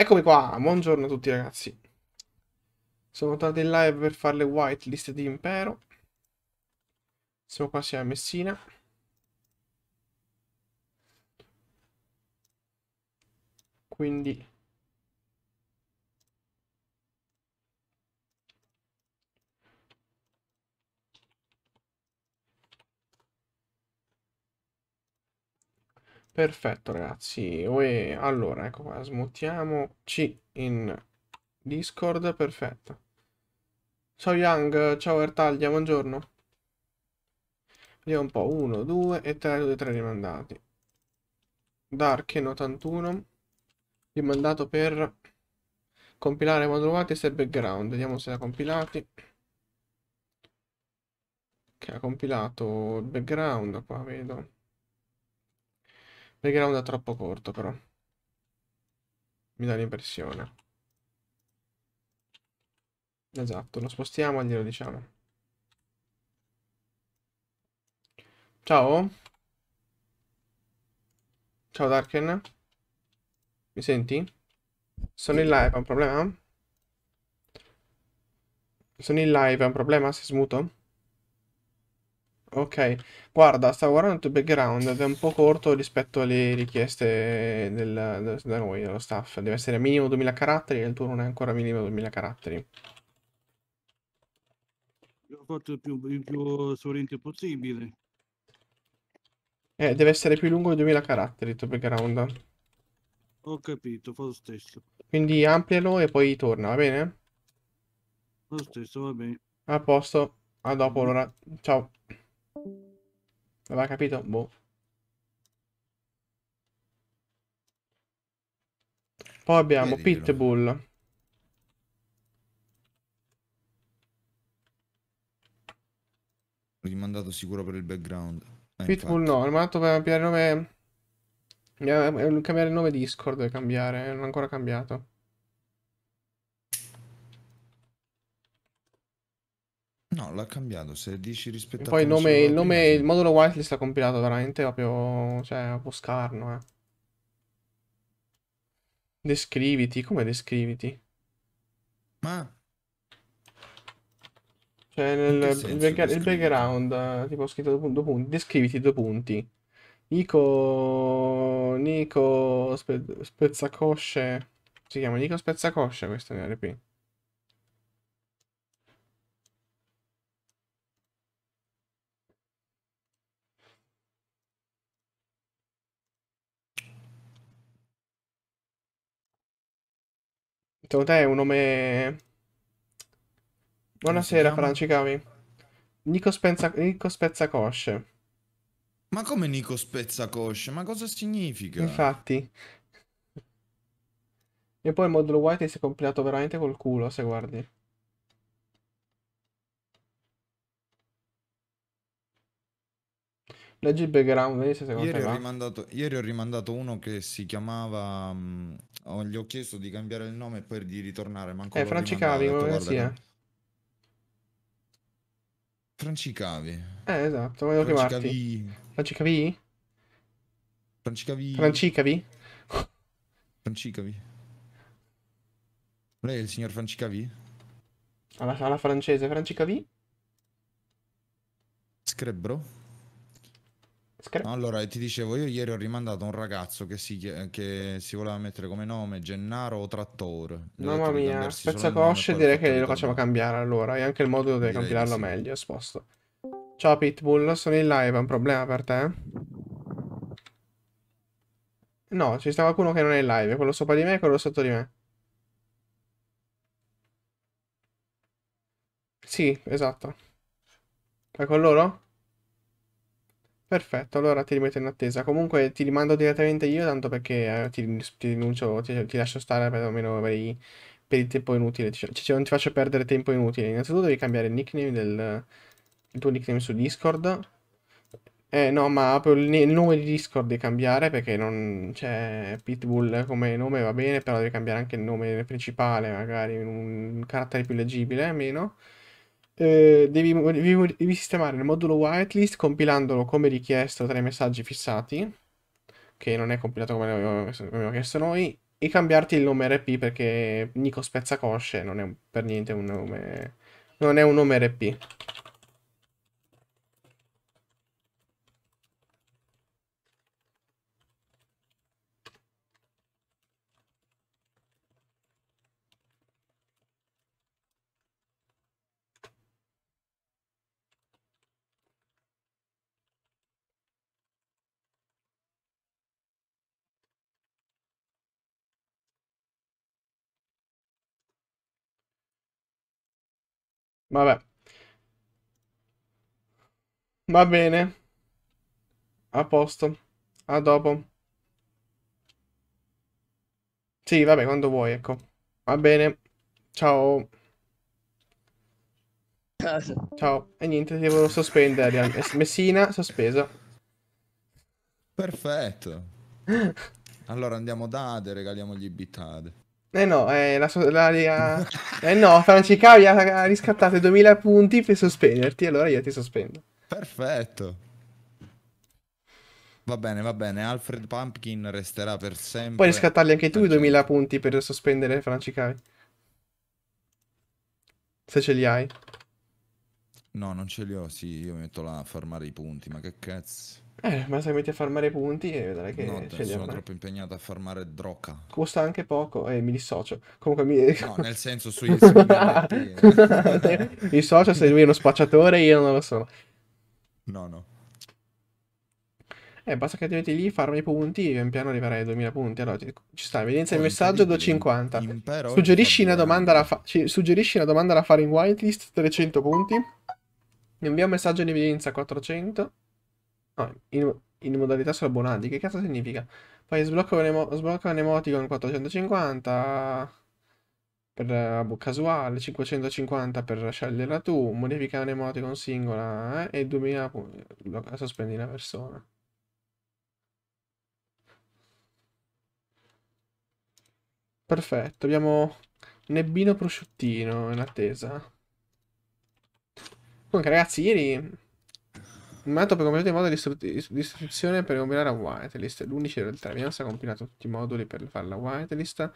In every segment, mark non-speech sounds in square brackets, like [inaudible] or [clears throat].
Eccomi qua, buongiorno a tutti ragazzi. Sono tornato in live per fare le whitelist di Impero. Siamo quasi a Messina. Quindi Perfetto ragazzi, Uè, allora ecco qua, smuttiamoci in Discord, perfetto. Ciao Young, ciao Ertaglia, buongiorno. Vediamo un po', 1, 2 e 3, 2, 3 rimandati. Darken 81, rimandato per compilare modulo Watis e background, vediamo se l'ha compilati. Che ha compilato il background, qua vedo. Playground è troppo corto però. Mi dà l'impressione. Esatto, lo spostiamo e glielo diciamo. Ciao. Ciao Darken. Mi senti? Sono in live, è un problema? Sono in live, è un problema se smuto? Ok, Guarda, stavo guardando il tuo background ed è un po' corto rispetto alle richieste del, del- da noi, dello staff. Deve essere minimo 2000 caratteri e il tuo non è ancora minimo 2000 caratteri. Io ho fatto il più, il più sovente possibile. Eh, deve essere più lungo di 2000 caratteri il tuo background. Ho capito, fa lo stesso. Quindi amplialo e poi torna, va bene? Fa lo stesso, va bene. A posto, a dopo allora. Ciao aveva capito? Boh. Poi abbiamo Vediglielo. Pitbull. Rimandato sicuro per il background. Eh, Pitbull infatti. no, rimandato per cambiare nome... Cambiare il nome Discord, cambiare, non è ancora cambiato. No, l'ha cambiato, se dici rispetto e poi a... Poi nome, il nome, prima, il modulo whitelist l'ha compilato veramente proprio, cioè, a poscarno, eh. Descriviti, come descriviti? Ma... Cioè nel il, il background, eh, tipo ho scritto due punti, descriviti due punti. Nico... Nico... Spe... Spezzacosce... Si chiama Nico Spezzacosce questo NRP. Secondo te è un nome... Buonasera, Franci si Nico, Spenza... Nico Spezzacosce. Ma come Nico Spezzacosce? Ma cosa significa? Infatti. E poi il modulo white si è compilato veramente col culo, se guardi. Leggi il background, vedi se secondo ieri te ho ieri ho rimandato uno che si chiamava... Mm, oh, gli ho chiesto di cambiare il nome e poi di ritornare. Manco eh, Francicavi, come si è? Francicavi. Eh, esatto, volevo Francicavi. chiamarti. Francicavi? Francicavi. Francicavi? Francicavi. Lei è il signor Francicavi? Alla, alla francese, Francicavi? Screbro? Scri- allora ti dicevo, io ieri ho rimandato un ragazzo che si, che si voleva mettere come nome Gennaro o Trattore. Mamma mia, spezza cosce direi che lo facciamo cambiare allora e anche il modo di cambiarlo sì. meglio, sposto. Ciao Pitbull, sono in live, è un problema per te? No, ci sta qualcuno che non è in live, quello sopra di me e quello sotto di me. Sì, esatto. È con loro? Perfetto, allora ti rimetto in attesa. Comunque ti rimando direttamente io, tanto perché eh, ti, ti rinuncio, ti, ti, lascio stare perlomeno per, i, per il tempo inutile. Cioè, cioè, non ti faccio perdere tempo inutile. Innanzitutto devi cambiare il nickname del il tuo nickname su Discord. Eh no, ma proprio il, il nome di Discord devi cambiare perché non c'è cioè, Pitbull come nome, va bene, però devi cambiare anche il nome principale, magari un carattere più leggibile almeno. Eh, devi, devi, devi sistemare il modulo whitelist compilandolo come richiesto tra i messaggi fissati, che non è compilato come abbiamo chiesto noi, e cambiarti il nome RP perché Nico Spezzacosce non è per niente un nome, non è un nome RP. Vabbè. Va bene. A posto. A dopo. Sì, vabbè, quando vuoi, ecco. Va bene. Ciao. Ciao. E niente, ti volevo sospendere. [laughs] Messina, sospesa. Perfetto. [laughs] Allora andiamo da Ade, regaliamogli bitade. Eh no, eh, la, la, la, eh no, Francicavi ha riscattato 2000 punti per sospenderti, allora io ti sospendo. Perfetto. Va bene, va bene, Alfred Pumpkin resterà per sempre. Puoi riscattarli anche tu i 2000 punti per sospendere Francicavi. Se ce li hai. No, non ce li ho, sì, io mi metto là a farmare i punti, ma che cazzo. Eh, ma se metti a farmare punti e eh, vedrai che No, te- sono troppo impegnato a farmare droga. Costa anche poco, e eh, mi dissocio. Comunque mi... No, nel senso su segnalati. Eh. [laughs] Mi dissocio se lui è uno spacciatore, io non lo so. No, no. Eh, basta che metti lì, farmi i punti, pian piano arriverai ai 2000 punti. Allora, ti- ci sta, evidenza il messaggio, do 50. Suggerisci una, domanda da fa- ci- suggerisci una domanda da fare in whitelist, 300 punti. Invia un messaggio in evidenza, 400. No, in, in modalità abbonati, che cazzo significa? Poi sblocco, nemo, sblocco Anemoticon 450 per uh, casuale, 550 per sceglierla tu, modifica un emoticon singola eh, e 2000 punti, sospendi una persona. Perfetto, abbiamo Nebbino Prosciuttino in attesa. Comunque ragazzi, ieri Metodo per compilare i moduli di istruzione per compilare a whitelist. L'11 L'unice del terminus ha compilato tutti i moduli per fare la whitelist.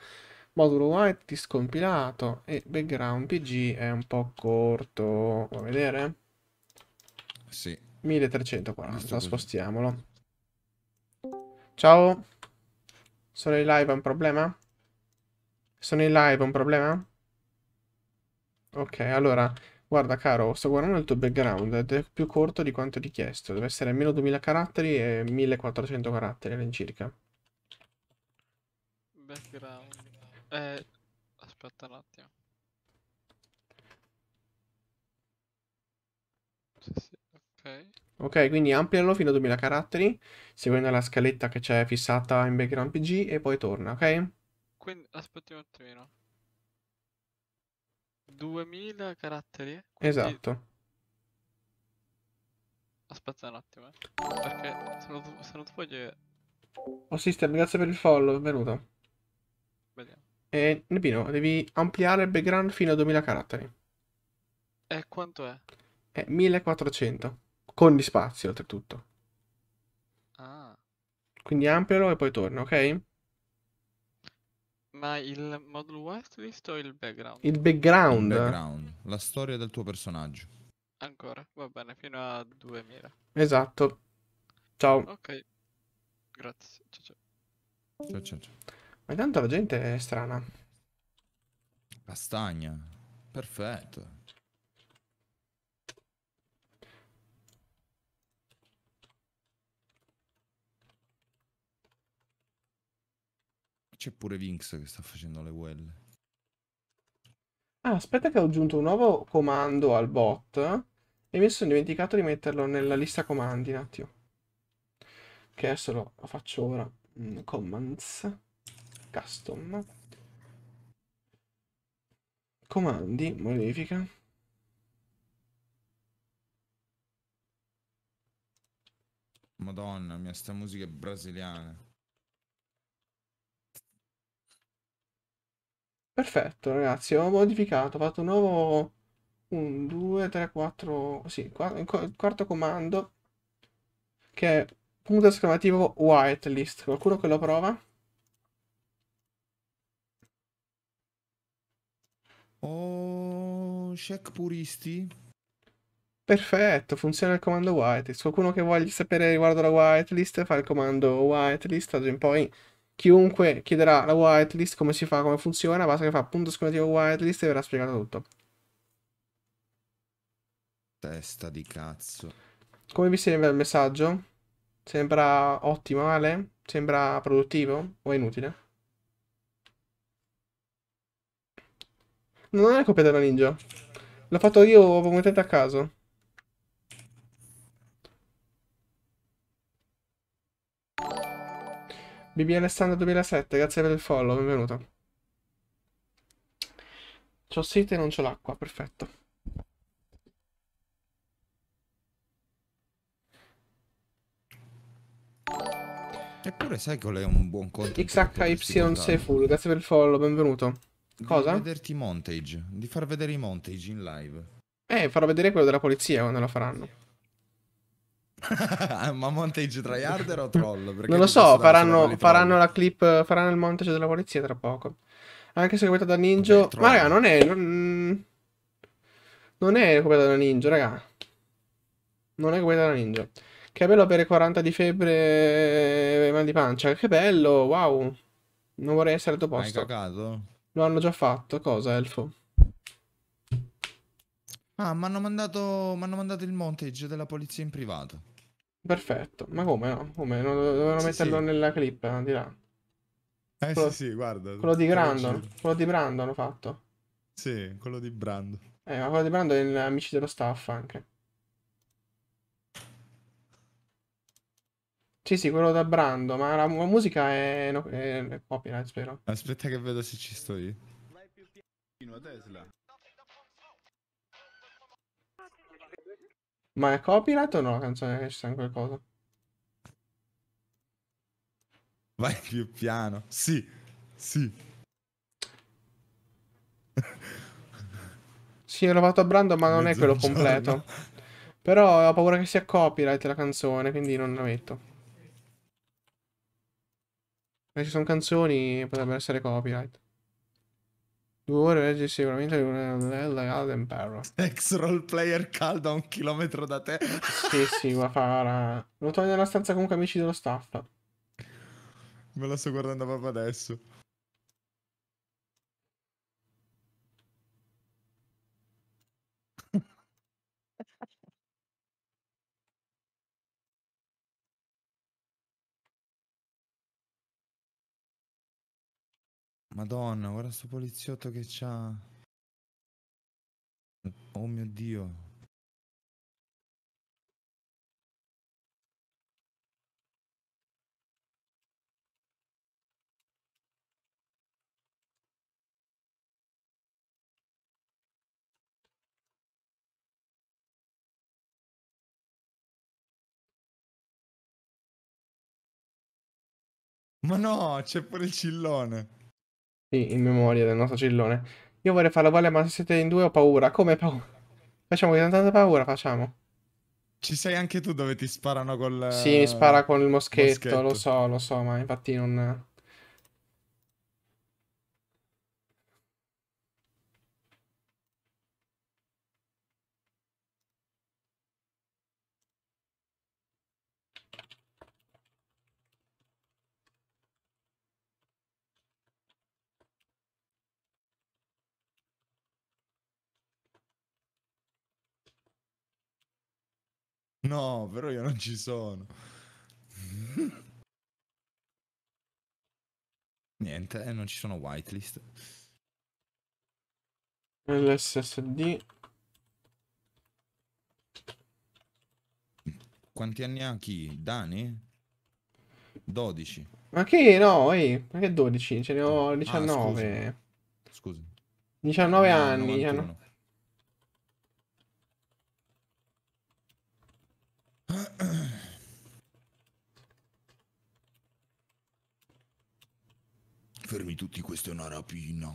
Modulo whitelist compilato e background pg è un po' corto. Vuoi vedere? Sì. 1340, spostiamolo. Ciao. Sono in live, è un problema? Sono in live, è un problema? Ok, allora Guarda caro, sto guardando il tuo background ed è più corto di quanto richiesto. Deve essere meno 2000 caratteri e 1400 caratteri all'incirca. Background. Eh, aspetta un attimo. Sì, sì, ok. Ok, quindi amplialo fino a 2000 caratteri, seguendo la scaletta che c'è fissata in background PG e poi torna, ok? Quindi aspetti un attimino. 2000 caratteri? Quindi... Esatto. Aspetta un attimo, eh. Perché sono non, se non voglio... Oh System, grazie per il follow, benvenuto. Vediamo. E Nepino, devi ampliare il background fino a 2000 caratteri. E quanto è? È 1400. Con gli spazi, oltretutto. Ah. Quindi amplialo e poi torna, ok? Ma il modulo whitelist o il background? Il background. Il background, la storia del tuo personaggio. Ancora, va bene, fino a 2000. Esatto. Ciao. Ok, grazie. Ciao ciao. Ciao ciao. ciao. Ma intanto la gente è strana. Castagna. Perfetto. C'è pure Vinx che sta facendo le UL. Ah, aspetta che ho aggiunto un nuovo comando al bot e mi sono dimenticato di metterlo nella lista comandi un attimo. Che adesso lo faccio ora. Mm, commands, custom, comandi, modifica. Madonna mia, sta musica è brasiliana. Perfetto, ragazzi, ho modificato, ho fatto un nuovo 1, 2, 3, 4, sì, il quarto comando che è punto esclamativo whitelist. Qualcuno che lo prova? Oh, check puristi. Perfetto, funziona il comando whitelist. Qualcuno che voglia sapere riguardo alla whitelist fa il comando whitelist, ad in poi Chiunque chiederà la whitelist, come si fa, come funziona, basta che fa punto esclamativo whitelist e verrà spiegato tutto. Testa di cazzo. Come vi sembra il messaggio? Sembra ottimo, Ale? Sembra produttivo o è inutile? Non è copia della ninja. L'ho fatto io completamente a caso. BB Alessandro 2007, grazie per il follow, benvenuto. C'ho sete e non c'ho l'acqua, perfetto. Eppure sai qual è un buon conto? XHYSeful, grazie per il follow, benvenuto. Cosa? Di vederti montage, di far vedere i montage in live. Eh, farò vedere quello della polizia quando lo faranno. [laughs] Ma montage tryharder o troll? Perché non lo so, faranno, faranno la clip, faranno il montage della polizia tra poco. Anche se copiata da Ninja... Ma raga, non è... Non, non è copiata da Ninja, raga. Non è copiata da Ninja. Che bello avere 40 di febbre e mal di pancia. Che bello, wow. Non vorrei essere al tuo posto. Hai cagato? Lo hanno già fatto, cosa, Elfo? Ah, mi hanno mandato, mandato il montage della polizia in privato. Perfetto, ma come no? Come? Non dovevano sì, metterlo sì. nella clip eh, di là. Eh quello, sì, sì, guarda. Quello di Brandon. Quello di Brandon hanno fatto. Sì, quello di Brandon. Eh, ma quello di Brandon è in Amici dello Staff anche. Sì, sì, quello da Brando, ma la, musica è, è, è copyright, spero. Aspetta che vedo se ci sto io. Vai più piano a Tesla. Ma è copyright o no la canzone che ci sta in qualcosa? Vai più piano. Sì, sì. sì, l'ho fatto a Brando, ma non è quello completo. Però ho paura che sia copyright la canzone, quindi non la metto. Se ci sono canzoni, potrebbero essere copyright. Due ore leggi sicuramente l'unella Golden Perro. Ex role player caldo a un chilometro da te. sì, sì, ma farà. Lo togli nella stanza comunque amici dello staff. Me la sto guardando proprio adesso. Madonna, guarda sto poliziotto che c'ha. Oh mio dio. Ma no, c'è pure il cillone. Sì, in memoria del nostro cellone. Io vorrei fare la volle, ma se siete in due ho paura. Come paura? Facciamo che tanta paura, facciamo. Ci sei anche tu dove ti sparano col... Sì, mi spara con il moschetto, moschetto. lo so, lo so, ma infatti non... No, però io non ci sono. Niente, eh, non ci sono whitelist. LSSD. Quanti anni ha chi? Dani? 12. Ma che no, ehi, ma che 12? Ce ne ho 19. Ah, scusi. scusi. 19 anni. 91. voi tutti, questa è una rapina.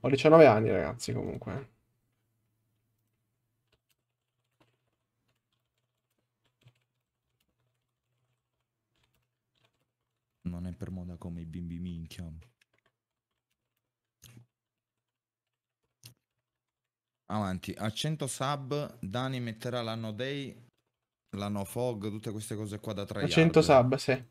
Ho 19 anni ragazzi comunque. Non è per moda come i bimbi minchia. Avanti, a 100 sub Dani metterà l'anno day, l'anno fog, tutte queste cose qua da 3 A 100 sub, sì.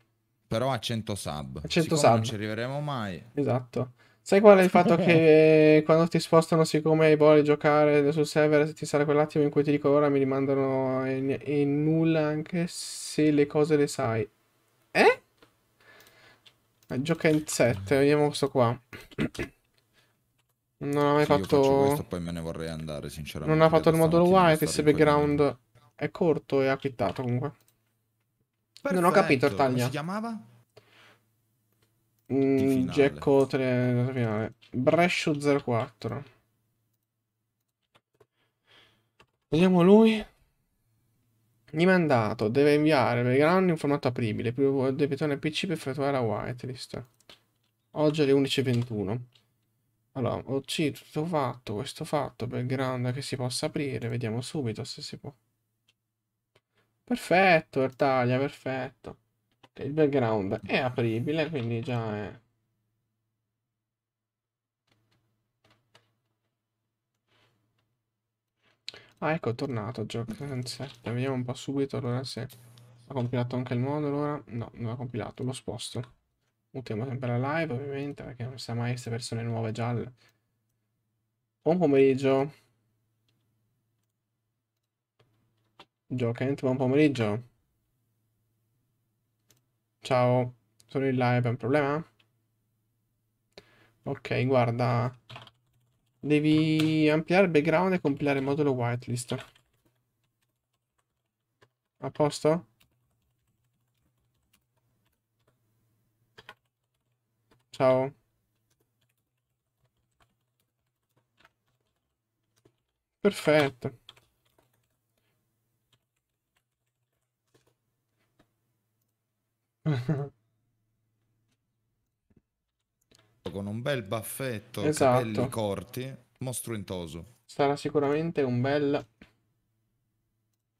Però a 100 sub. A 100 siccome sub. Non ci arriveremo mai. Esatto. Sai qual è il fatto che [laughs] quando ti spostano, siccome vuoi giocare sul server, ti sarà quell'attimo in cui ti dico ora mi rimandano in, in nulla anche se le cose le sai. Eh? Gioca in 7, vediamo questo qua. [clears throat] Non ha mai fatto... questo poi me ne vorrei andare, sinceramente. Non ha fatto il modulo white, se background è corto e ha quittato comunque. Perfetto. Non ho capito il taglia. si chiamava? Mm, Gecko 3 finale. Brescio 04. Vediamo lui. Di mandato deve inviare background in formato apribile. Deve tornare PC per effettuare la whitelist. Oggi alle 11.21. Allora, ho oh, tutto fatto, questo fatto, background che si possa aprire, vediamo subito se si può. Perfetto, Ertaglia, perfetto. Il background è apribile, quindi già è... Ah, ecco, è tornato Joke. Vediamo un po' subito, allora se... Ha compilato anche il modulo ora? No, non l'ha compilato, lo sposto. Ultimo sempre la live, ovviamente, perché non sa mai se persone nuove gialle. Buon pomeriggio. Joe buon pomeriggio. Ciao, sono in live, è un problema? Ok, guarda. Devi ampliare il background e compilare il modulo whitelist. A posto? Ciao. Perfetto. [laughs] Con un bel baffetto, esatto. capelli corti, mostruentoso. Sarà sicuramente un bel...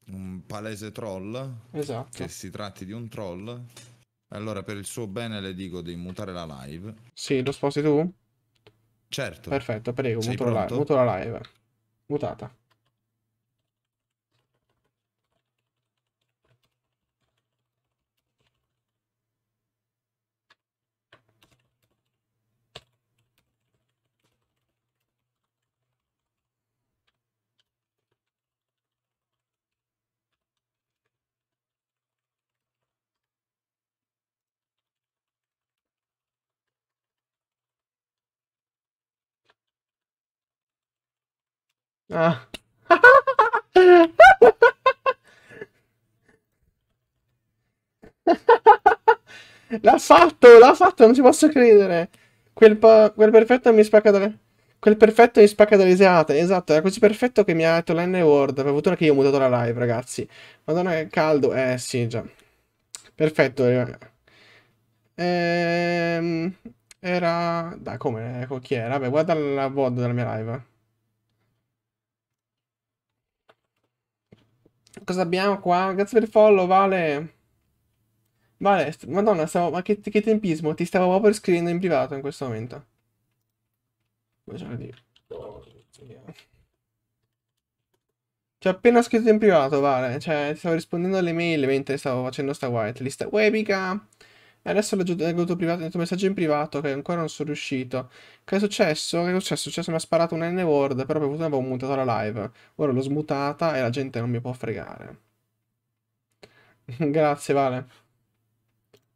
Un palese troll. Esatto. Che si tratti di un troll. Allora, per il suo bene le dico di mutare la live. Sì, lo sposti tu? Certo. Perfetto, prego, muto la, muto la live. Mutata. Ah. l'ha fatto, l'ha fatto, non ci posso credere. Quel, quel perfetto mi spacca dalle... Quel perfetto mi spacca dalle risate, esatto, era così perfetto che mi ha detto l'N Word. Per fortuna che io ho mutato la live, ragazzi. Madonna che caldo, eh sì, già. Perfetto. Eh. Ehm, era... Da, come? Eh, chi era? Beh, guarda la VOD della mia live. cosa abbiamo qua? Grazie per il follow, Vale. Vale, madonna, stavo, ma che, che tempismo, ti stavo proprio scrivendo in privato in questo momento. Ti ho appena scritto in privato, Vale, cioè stavo rispondendo alle mail mentre stavo facendo sta whitelist. Webica, e eh, adesso l'ho leggo privato, il tuo messaggio in privato che ancora non sono riuscito. Che è successo? Che è successo? È mi ha sparato un N-word, però per fortuna avevo mutato la live. Ora l'ho smutata e la gente non mi può fregare. [laughs] Grazie, Vale.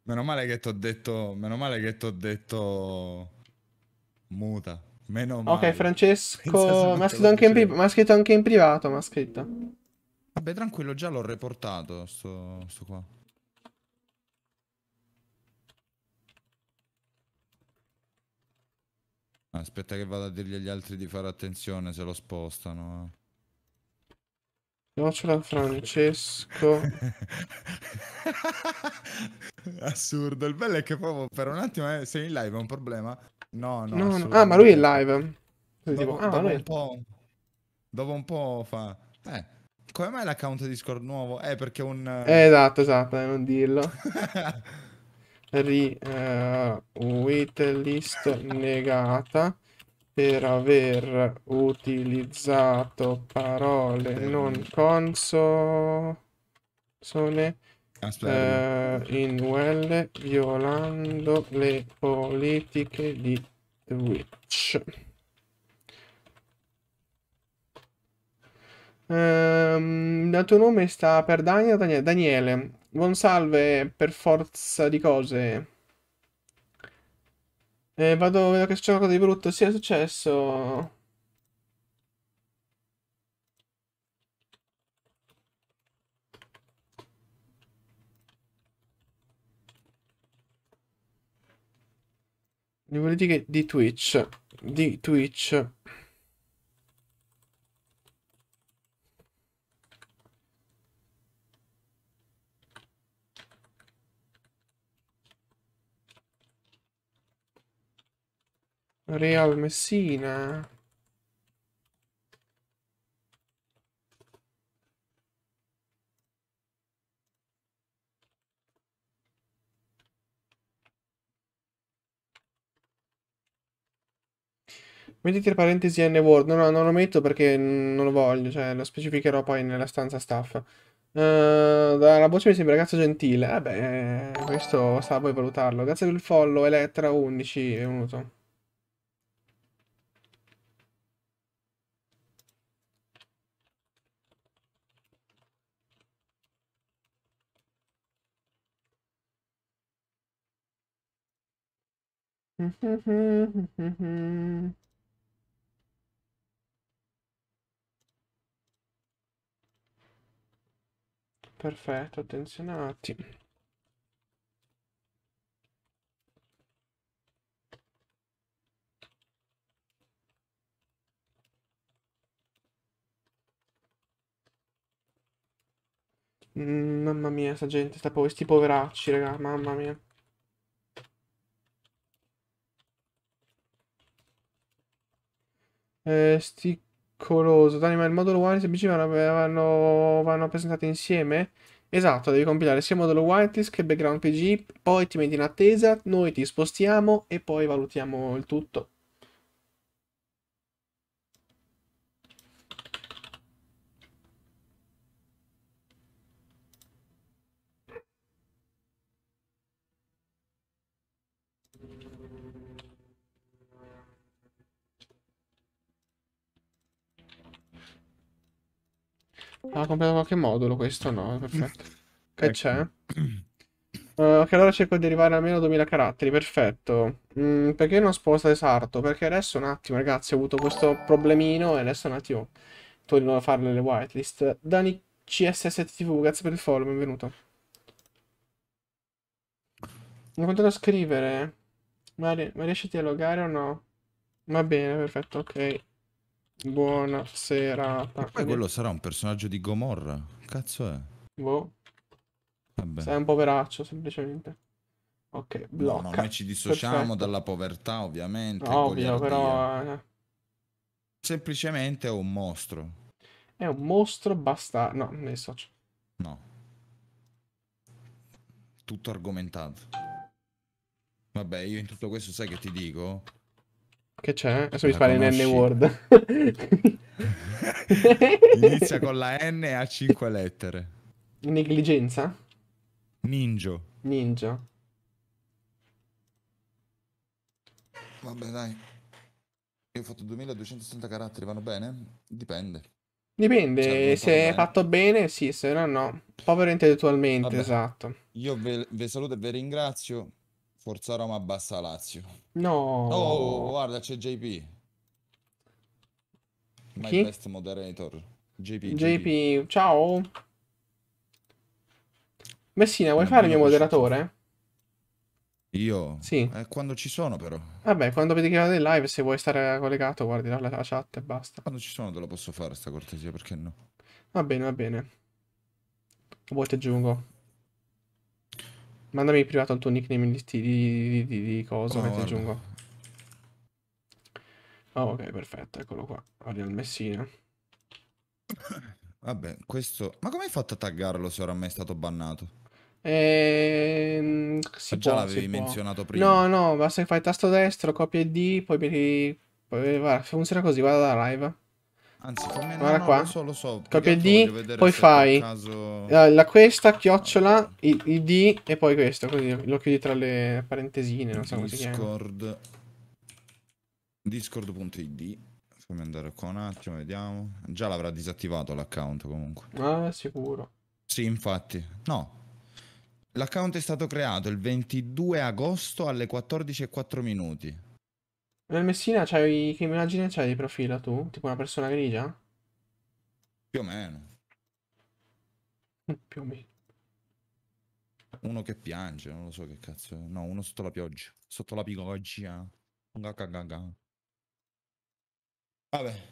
Meno male che ti ho detto... Meno male che ti ho detto... Muta. Meno male. Ok, Francesco... Mi ha scritto, anche in, scritto anche in privato, mi ha scritto. Vabbè, tranquillo, già l'ho riportato, sto, sto qua. Aspetta che vado a dirgli agli altri di fare attenzione se lo spostano. No, ce l'ha Francesco. [laughs] Assurdo. Il bello è che proprio per un attimo eh, sei in live, è un problema. No, no. no, no. Ah, ma lui è in live. Dopo, tipo, ah, dopo, un po', dopo un po' fa... Eh, come mai l'account Discord nuovo? Eh, perché un... Eh, esatto, esatto, eh, non dirlo. [laughs] ri, eh, waitlist negata per aver utilizzato parole eh, non mm. console eh, in UL violando le politiche di Twitch. Um, il tuo nome sta per Daniel, Daniele. Buon salve, per forza di cose. Eh, vado, vedo che c'è qualcosa di brutto. Sì, è successo. Le politiche di Twitch. Di Twitch. Real Messina. Metti tra parentesi N Word. No, no, non lo metto perché non lo voglio, cioè lo specificherò poi nella stanza staff. Uh, la voce mi sembra ragazzo gentile. Vabbè, eh questo sta a voi valutarlo. Grazie per il follow, Elettra 11 è venuto. Perfetto, attenzionati. Mm, mamma mia, sta gente, sta po- sti poveracci, raga, mamma mia. eh, Dai, ma il modulo Wireless e BG vanno, vanno, vanno presentate insieme? Esatto, devi compilare sia il modulo wireless che il background PG, poi ti metti in attesa, noi ti spostiamo e poi valutiamo il tutto. Ha comprato qualche modulo questo? No, perfetto. [laughs] Che ecco. c'è? Uh, [clears throat] ok, allora cerco di arrivare almeno a 2000 caratteri, perfetto. Mm, perché non sposta esatto? Perché adesso un attimo, ragazzi, ho avuto questo problemino e adesso un attimo torno a farle le whitelist. Dani CSSTV, grazie per il follow, benvenuto. Non continuo a scrivere. Ma, ri ma riesci a dialogare o no? Va bene, perfetto, ok. Buona serata. Ma quello sarà un personaggio di Gomorra. Cazzo è? Boh. Vabbè. Sei un poveraccio, semplicemente. Ok, blocca. No, no, noi ci dissociamo Perfetto. dalla povertà, ovviamente. Ovvio, però... Eh. Semplicemente è un mostro. È un mostro bastardo. No, ne socio. No. Tutto argomentato. Vabbè, io in tutto questo sai che ti dico? Che c'è? Cioè, Adesso mi spara in N Word. [laughs] Inizia con la N a 5 lettere. Negligenza? Ninjo. Ninjo. Vabbè, dai. Io ho fatto 2260 caratteri, vanno bene? Dipende. Dipende, cioè, se è fatto bene sì, se no no. Povero intellettualmente, Vabbè. esatto. Io vi saluto e vi ringrazio. Forza Roma bassa Lazio. No. Oh, guarda, c'è JP. My Chi? best moderator. JP, JP. JP. ciao. Messina, vuoi non eh, fare il mio moderatore? Io? Sì. Eh, quando ci sono però. Vabbè, quando vedi che vado in live, se vuoi stare collegato, guardi la, la chat e basta. Quando ci sono te lo posso fare sta cortesia, perché no? Va bene, va bene. Poi boh, ti aggiungo. Mandami privato il tuo nickname di, di, di, di cosa oh, che ti aggiungo. Oh, ok, perfetto, eccolo qua. Ariel Messina. [coughs] Vabbè, questo... Ma come hai fatto a taggarlo se oramai è stato bannato? Ehm, si già può, l'avevi si menzionato prima. No, no, basta che fai tasto destro, copia ID, poi mi... Poi, guarda, funziona così, guarda la live. Anzi, come Guarda no, qua. Lo so, lo so. Copia il D, poi fai caso... Eh, la questa, chiocciola, il, il, D e poi questo. Così lo chiudi tra le parentesine. Non so come si Discord. Discord.id. Fammi andare qua un attimo, vediamo. Già l'avrà disattivato l'account comunque. Ah, sicuro. Sì, infatti. No. L'account è stato creato il 22 agosto alle 14.04 minuti. Nel Messina c'hai, che immagine c'hai di profilo tu? Tipo una persona grigia? Più o meno. Più o meno. Uno che piange, non lo so che cazzo è. No, uno sotto la pioggia. Sotto la pigoggia. Vabbè.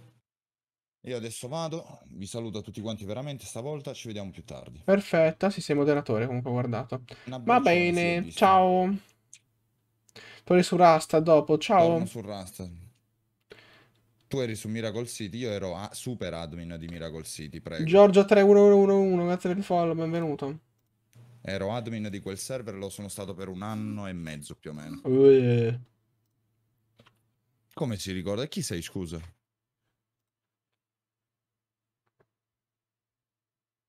Io adesso vado, vi saluto a tutti quanti veramente stavolta, ci vediamo più tardi. Perfetto, sì, sei moderatore comunque guardato. Va bene, ciao. Poi su Rasta dopo, ciao. Torno su Rasta. Tu eri su Miracle City, io ero a- super admin di Miracle City, prego. Giorgio 3111, grazie per il follow, benvenuto. Ero admin di quel server, lo sono stato per un anno e mezzo più o meno. Uè. Eh. Come si ricorda? Chi sei, scusa?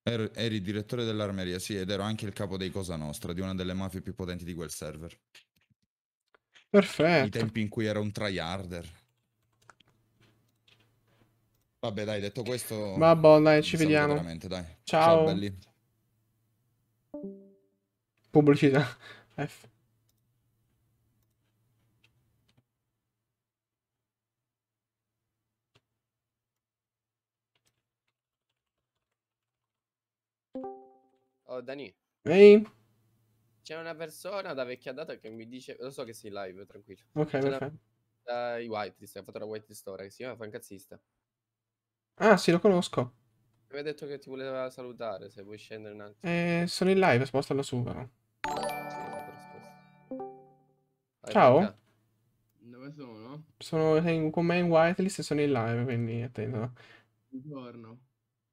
Ero, eri direttore dell'armeria, sì, ed ero anche il capo dei Cosa Nostra, di una delle mafie più potenti di quel server. Perfetto. I tempi in cui era un tryharder. Vabbè, dai, detto questo... Vabbè, dai, ci vediamo. Dai. Ciao. Ciao, belli. Pubblicità. [laughs] F. Oh, Dani. Ehi. Hey. C'è una persona da vecchia data che mi dice. Lo so che sei live, tranquillo. Ok, C'è perfetto. Una... Uh, I whitelist, ha fatto una whitelist ora che si chiama Fancazzista. Ah, sì, lo conosco. Mi ha detto che ti voleva salutare. Se vuoi scendere un attimo. Eh, sono in live, spostalo su, però. Sì, Ciao. Dove sono? Sono in, con me in whitelist e sono in live, quindi attendo. Buongiorno.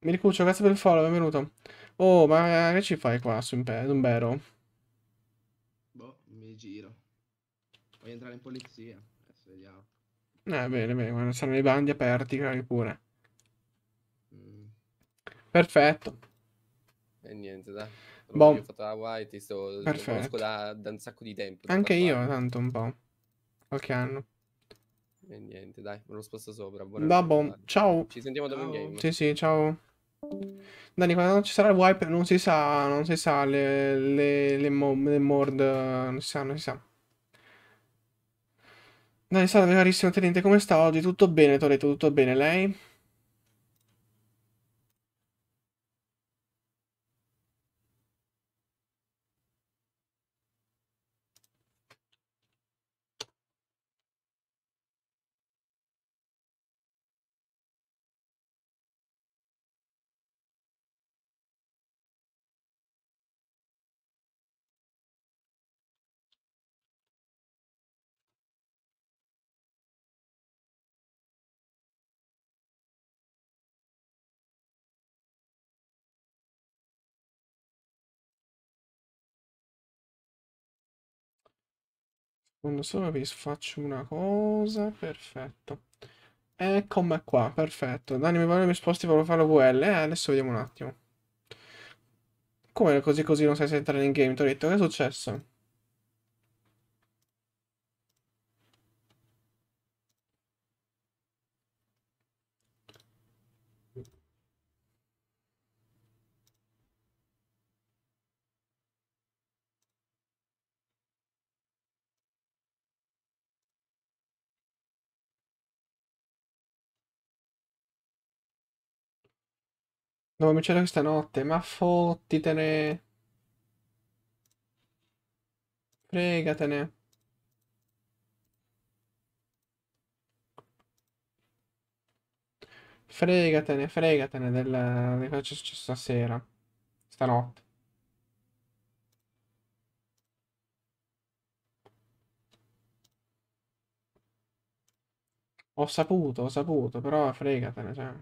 Miricuccio, grazie per il follow, benvenuto. Oh, ma che ci fai qua su Impero? giro. Voglio entrare in polizia. Adesso vediamo. Eh, bene, bene, quando saranno i bandi aperti, cari pure. Mm. Perfetto. E niente, dai. Boh. Io ho fatto la guai, sto conosco da, da, un sacco di tempo. Anche io, fare. tanto un po'. Qualche anno. E niente, dai, me lo sposto sopra. Buona da boh, ciao. Ci sentiamo dopo un game. Sì, sì, ciao. Dani, quando non ci sarà il wipe non si sa, non si sa, le, le, le, mo, le mord, non si sa, non si sa. Dani, salve carissimo tenente, come sta oggi? Tutto bene, Toretto, tutto bene, lei? Secondo solo vi faccio una cosa. Perfetto. Eccomi qua, perfetto. Danni mi mi sposti volevo fare la VL. Eh, adesso vediamo un attimo. Come così così non sai se entrare in game? Ti ho detto, che è successo? mi vincere questa notte, ma fottitene. Fregatene. Fregatene, fregatene del, di cosa c'è successo stasera. Stanotte. Ho saputo, ho saputo, però fregatene, cioè.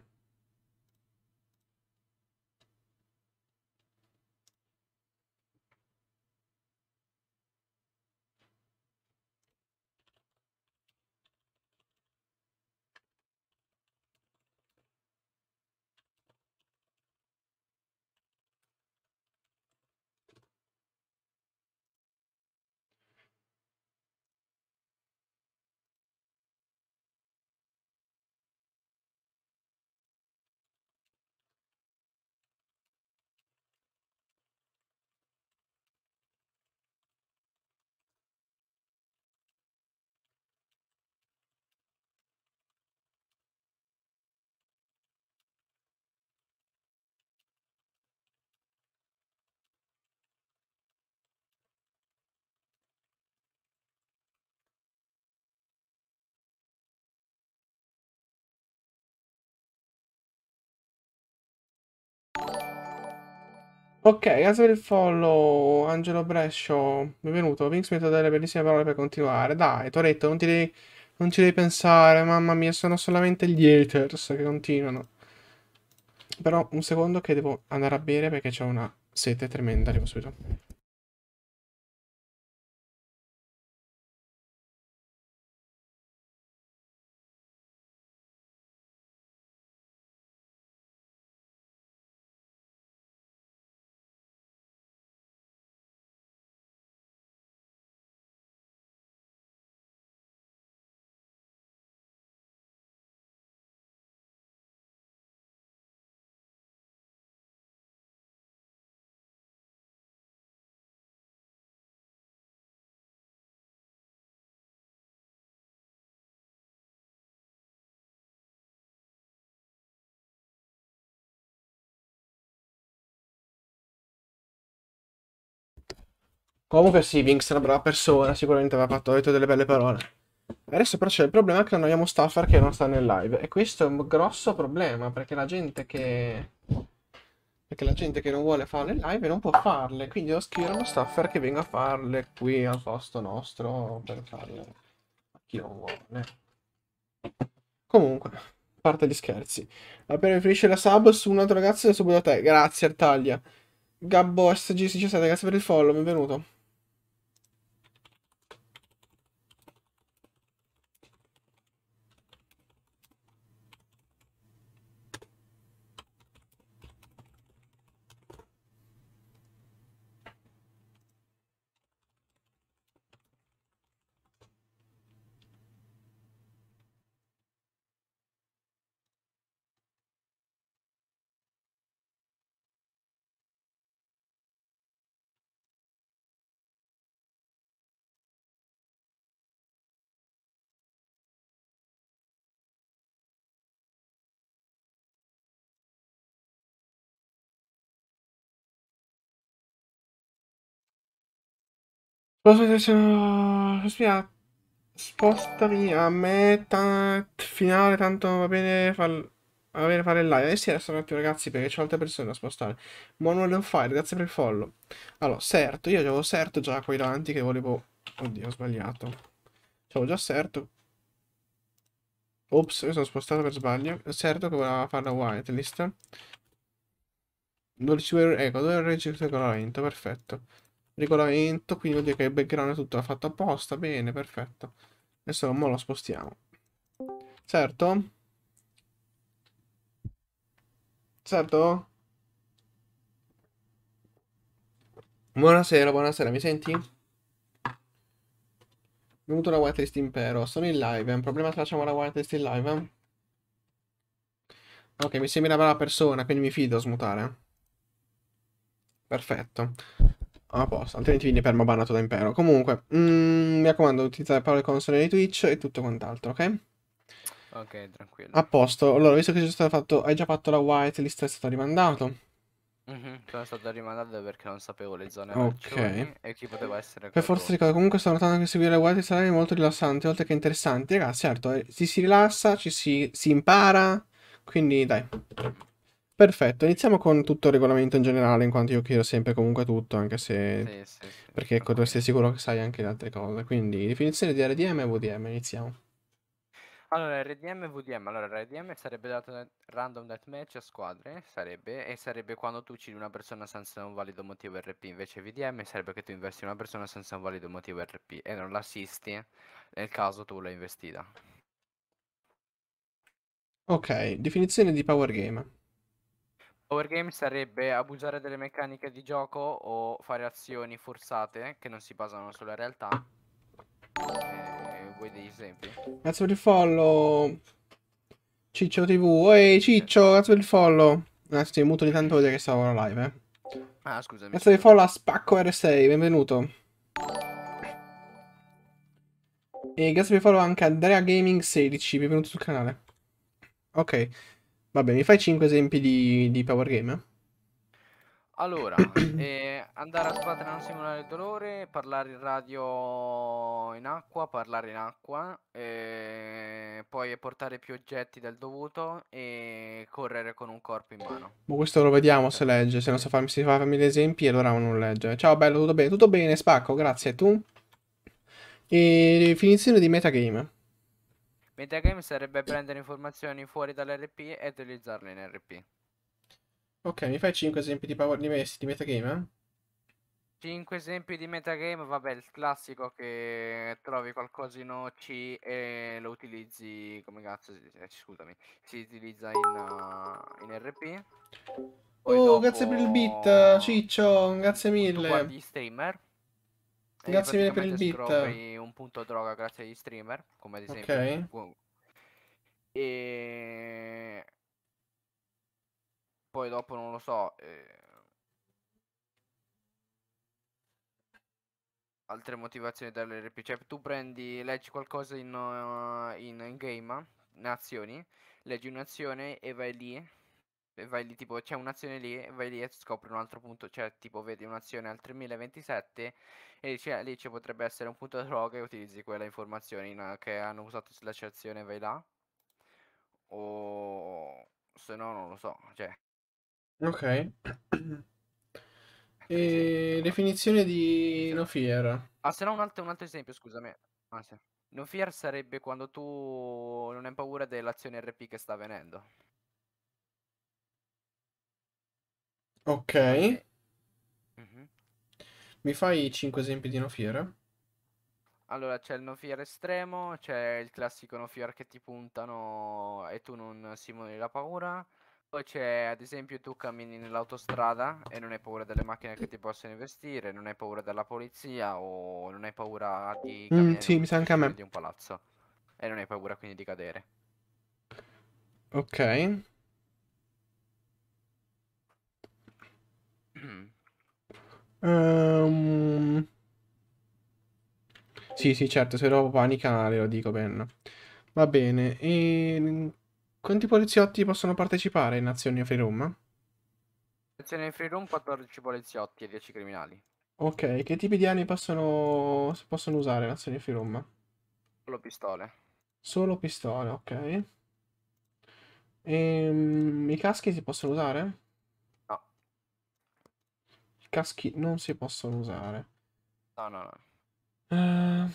Ok, grazie per il follow, Angelo Brescio, benvenuto. Vinx mi ha dato delle bellissime parole per continuare. Dai, Toretto, non, devi, non ci devi pensare, mamma mia, sono solamente gli haters che continuano. Però un secondo che devo andare a bere perché c'è una sete tremenda, arrivo subito. Comunque sì, Vinx è una brava persona, sicuramente aveva fatto, detto delle belle parole. Adesso però c'è il problema che abbiamo Staffer che non sta nel live. E questo è un grosso problema, perché la gente che... Perché la gente che non vuole fare le live non può farle, quindi devo scrivere uno staffer che venga a farle qui al posto nostro per farle a chi non vuole. Comunque, parte gli scherzi. Appena mi finisce la sub su un altro ragazzo subito a te. Grazie, Artaglia. Gabbo SG17, grazie per il follow, benvenuto. Spostami a metà finale, tanto va bene far... avere fare il live. Eh sì, adesso un attimo ragazzi, perché c'è altre persone da spostare. Manuel on Fire, grazie per il follow. Allora, certo, io avevo certo già qui davanti che volevo... Oddio, ho sbagliato. C'avevo già certo. Ops, mi sono spostato per sbaglio. Certo che voleva fare la whitelist. 12 euro, ecco, 2 euro reggio regolamento, perfetto regolamento, quindi vuol dire che il background è tutto fatto apposta, bene, perfetto. Adesso mo lo spostiamo. Certo? Certo? Buonasera, buonasera, mi senti? Benvenuto la whitelist impero, sono in live, è un problema se facciamo la whitelist in live? Eh? Ok, mi sembra una brava persona, quindi mi fido a smutare. Perfetto. A posto, altrimenti vieni permabanato da impero. Comunque, mm, mi raccomando, utilizzare parole console di Twitch e tutto quant'altro, ok? Ok, tranquillo. A posto. Allora, visto che fatto, hai già fatto la whitelist, è stato rimandato. Mm-hmm, sono stato rimandato perché non sapevo le zone okay. e chi poteva essere Per forza di cose, comunque sto notando che seguire le whitelist è molto rilassante, oltre che interessante. Ragazzi, certo, eh, ci si rilassa, ci si, si impara, quindi dai. Perfetto, iniziamo con tutto il regolamento in generale, in quanto io chiedo sempre comunque tutto, anche se... Sì, sì, sì, Perché ecco, tu sei sicuro che sai anche le altre cose. Quindi, definizione di RDM e VDM, iniziamo. Allora, RDM e VDM. Allora, RDM sarebbe dato random death match a squadre, sarebbe, e sarebbe quando tu uccidi una persona senza un valido motivo RP. Invece VDM sarebbe che tu investi una persona senza un valido motivo RP e non l'assisti nel caso tu l'hai investita. Ok, definizione di power game. Powergame sarebbe abusare delle meccaniche di gioco o fare azioni forzate che non si basano sulla realtà. Eh, vuoi degli esempi? Grazie per il follow. Ciccio TV. Ehi Ciccio, grazie per il follow. Grazie, muto di tanto vedere che stavo live, eh. Ah, scusami. Grazie per il follow a Spacco R6, benvenuto. E grazie per il follow anche a Andrea Gaming 16, benvenuto sul canale. Ok. Vabbè, mi fai 5 esempi di, di power game? Allora, [coughs] eh, andare a sbattere non simulare il dolore, parlare in radio in acqua, parlare in acqua, eh, poi portare più oggetti del dovuto e correre con un corpo in mano. Ma questo lo vediamo se legge, se non sa so se fa farmi gli esempi allora non legge. Ciao bello, tutto bene, tutto bene, spacco, grazie, tu? E definizione di metagame. Metagame sarebbe prendere informazioni fuori dall'RP e utilizzarle in RP. Ok, mi fai 5 esempi di, power, di, di metagame? Eh? 5 esempi di metagame, vabbè, il classico che trovi qualcosino C e lo utilizzi, come cazzo eh, scusami, si utilizza in, uh, in RP. Poi oh, dopo... grazie per il beat, Ciccio, grazie mille. Tu guardi streamer. Grazie mille per il beat. un punto droga grazie agli streamer, come ad esempio. Ok. E poi dopo non lo so. Eh... Altre motivazioni dell'RP. Cioè, tu prendi, leggi qualcosa in, uh, in, in game, in azioni, leggi un'azione e vai lì vai lì tipo c'è un'azione lì vai lì e scopri un altro punto cioè tipo vedi un'azione al 3027 e dici eh, lì ci potrebbe essere un punto droga e utilizzi quella informazione in, che hanno usato sulla azione vai là o se no non lo so cioè ok e ehm, definizione di no fear ah se no un altro, un altro esempio scusami ah, sì. no fear sarebbe quando tu non hai paura dell'azione RP che sta avvenendo Ok. Mhm. Mi fai 5 esempi di nofiere? Allora, c'è il nofiere estremo, c'è il classico nofiere che ti puntano e tu non simuli la paura. Poi c'è, ad esempio, tu cammini nell'autostrada e non hai paura delle macchine che ti possono investire, non hai paura della polizia o non hai paura di Mm, camminare sì, mi sa anche a me. di un palazzo e non hai paura quindi di cadere. Ok. Um... Sì, sì, certo, se provo panica lo dico Ben. Va bene, e quanti poliziotti possono partecipare in azioni free room? Azione free room 14 poliziotti e 10 criminali. Ok, che tipi di armi possono, possono usare in azione free room? Solo pistole. Solo pistole, ok. E, ehm, I caschi si possono usare? caschi non si possono usare. No, no, no. Uh...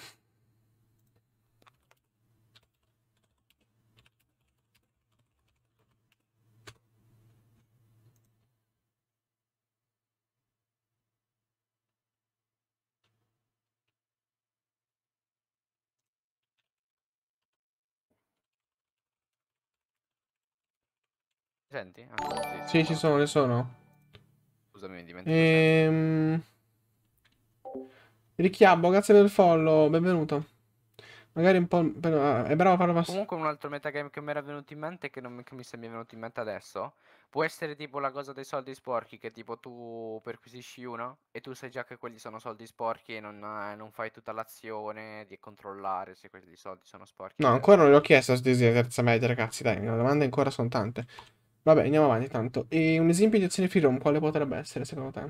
Senti? Ah, sì, ci sono, ne sono. Scusami, mi dimentico. Ehm... Ricchiabbo, grazie per il follow, benvenuto. Magari un po'... Però, è bravo a farlo passare. Comunque un altro metagame che mi era venuto in mente, che non mi, che mi sembra venuto in mente adesso, può essere tipo la cosa dei soldi sporchi, che tipo tu perquisisci uno e tu sai già che quelli sono soldi sporchi e non, eh, non fai tutta l'azione di controllare se quelli soldi sono sporchi. No, ancora non le ho chiesto a terza media, ragazzi, dai, le domande ancora sono tante. Vabbè, andiamo avanti tanto. E un esempio di azione free roam quale potrebbe essere secondo te?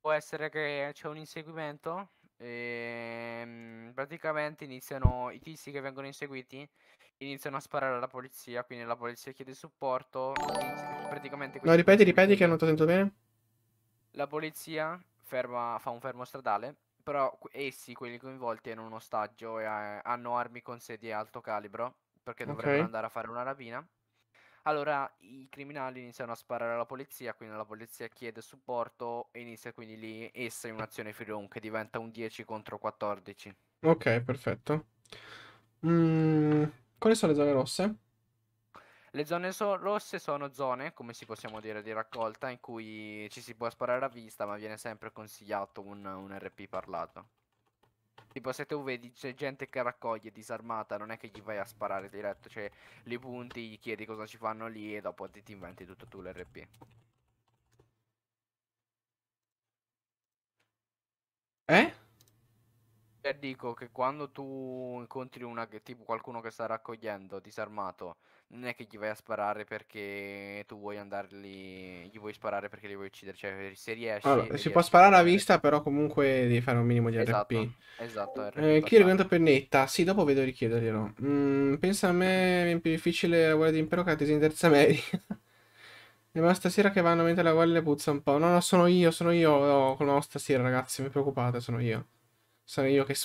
Può essere che c'è un inseguimento e ehm, praticamente iniziano i tizi che vengono inseguiti iniziano a sparare alla polizia, quindi la polizia chiede supporto. Praticamente No, ripeti, ripeti che hanno ti sento bene. La polizia ferma, fa un fermo stradale, però essi, quelli coinvolti, erano un ostaggio e eh, hanno armi con sé di alto calibro perché dovrebbero okay. andare a fare una rapina. Allora i criminali iniziano a sparare alla polizia, quindi la polizia chiede supporto e inizia quindi lì essa in un'azione free roam che diventa un 10 contro 14. Ok, perfetto. Mm, quali sono le zone rosse? Le zone so- rosse sono zone, come si possiamo dire, di raccolta in cui ci si può sparare a vista, ma viene sempre consigliato un, un RP parlato. Tipo se tu vedi c'è gente che raccoglie disarmata, non è che gli vai a sparare diretto, cioè li punti, gli chiedi cosa ci fanno lì e dopo ti, ti inventi tutto tu l'RP. Cioè dico che quando tu incontri una, che- tipo qualcuno che sta raccogliendo disarmato, non è che gli vai a sparare perché tu vuoi andarli, gli vuoi sparare perché li vuoi uccidere, cioè se riesci... Allora, li si può sparare a uccidere. vista, però comunque devi fare un minimo di RP. Esatto, esatto eh, Chi è Eh, per netta. Sì, dopo vedo di chiederglielo. Mm, pensa a me, è più difficile la guerra di impero che la tesi in terza media. [laughs] Eh, ma stasera che vanno mentre la guerra le puzza un po'. No, no, sono io, sono io. Oh, no, no, stasera, ragazzi, mi preoccupate, sono io. Sono io che,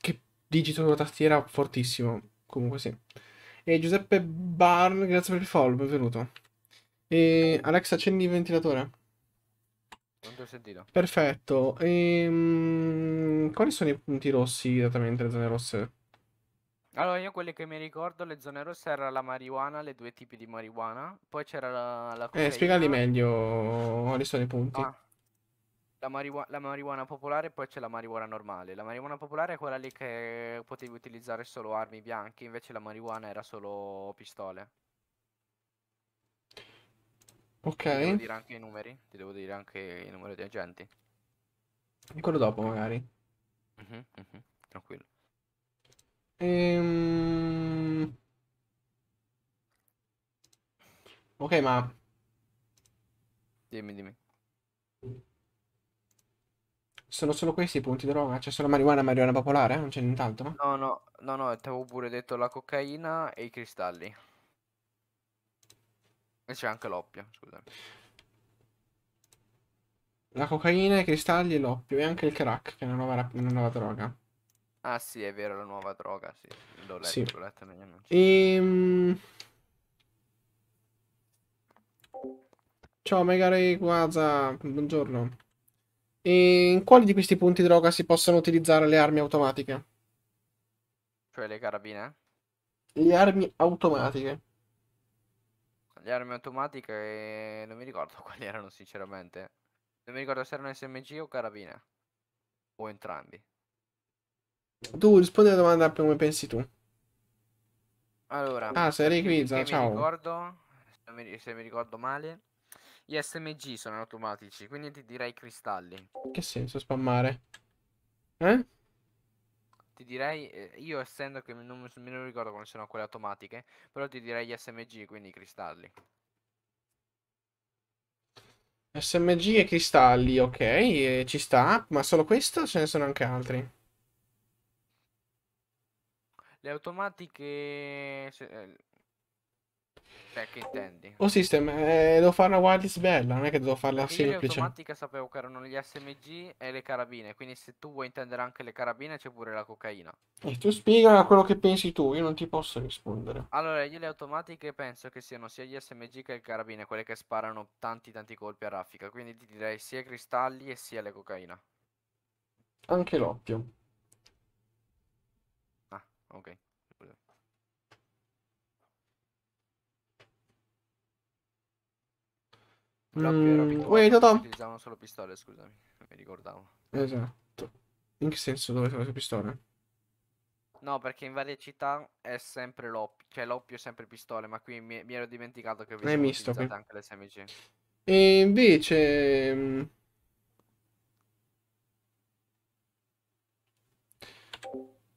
che digito una tastiera fortissimo. Comunque sì. E Giuseppe Barn, grazie per il follow, benvenuto. E Alex, accendi il ventilatore. Non ti ho sentito. Perfetto. E, ehm, quali sono i punti rossi, esattamente, le zone rosse? Allora, io quelli che mi ricordo, le zone rosse era la marijuana, le due tipi di marijuana, poi c'era la, la Eh, spiegami meglio quali sono i punti. Ah la, marijuana, la marijuana popolare e poi c'è la marijuana normale. La marijuana popolare è quella lì che potevi utilizzare solo armi bianche, invece la marijuana era solo pistole. Ok. Ti devo dire anche i numeri, ti devo dire anche i numeri di agenti. E Quello dopo magari. Uh -huh, uh -huh. Tranquillo. Ehm... Ok, ma... Dimmi, dimmi. Sono solo questi i punti droga? C'è cioè, solo marijuana, marijuana popolare? Non c'è nient'altro? No, no, no, no, ti avevo pure detto la cocaina e i cristalli. E c'è anche l'oppio, scusami. La cocaina, i cristalli e l'oppio e anche il crack, che è una nuova, una nuova droga. Ah sì, è vero, la nuova droga, sì. L'ho letto, sì. l'ho letto. negli Ehm... Ciao, Megare Guaza, buongiorno. E in quali di questi punti droga si possono utilizzare le armi automatiche? Cioè le carabine? Le armi automatiche. Le armi automatiche eh, non mi ricordo [laughs] quali erano sinceramente. Non mi ricordo se erano SMG o carabine. O entrambi. Tu rispondi alla domanda come pensi tu. Allora. Ah, sei Riquizza, ciao. Mi ricordo, se mi ricordo male, gli SMG sono automatici, quindi ti direi cristalli. Che senso spammare? Eh? Ti direi, eh, io essendo che non, non ricordo quando sono quelle automatiche, però ti direi gli SMG, quindi cristalli. SMG e cristalli, ok, e ci sta, ma solo questo ce ne sono anche altri? Le automatiche... Se, eh, cioè, che intendi? Oh, System, eh, devo fare una wireless bella, non è che devo farla Perché semplice. In automatica sapevo che erano gli SMG e le carabine, quindi se tu vuoi intendere anche le carabine c'è pure la cocaina. E tu spiega quello che pensi tu, io non ti posso rispondere. Allora, io le automatiche penso che siano sia gli SMG che le carabine, quelle che sparano tanti tanti colpi a raffica, quindi ti direi sia i cristalli e sia le cocaina. Anche l'occhio. Ah, ok. Mm, Uè, Totò. Utilizzavano solo pistole, scusami. Non mi ricordavo. Esatto. In che senso dove sono le pistole? No, perché in varie città è sempre l'oppio. Cioè, l'oppio è sempre pistole, ma qui mi, mi ero dimenticato che vi sono misto, anche le SMG. E invece... Mm,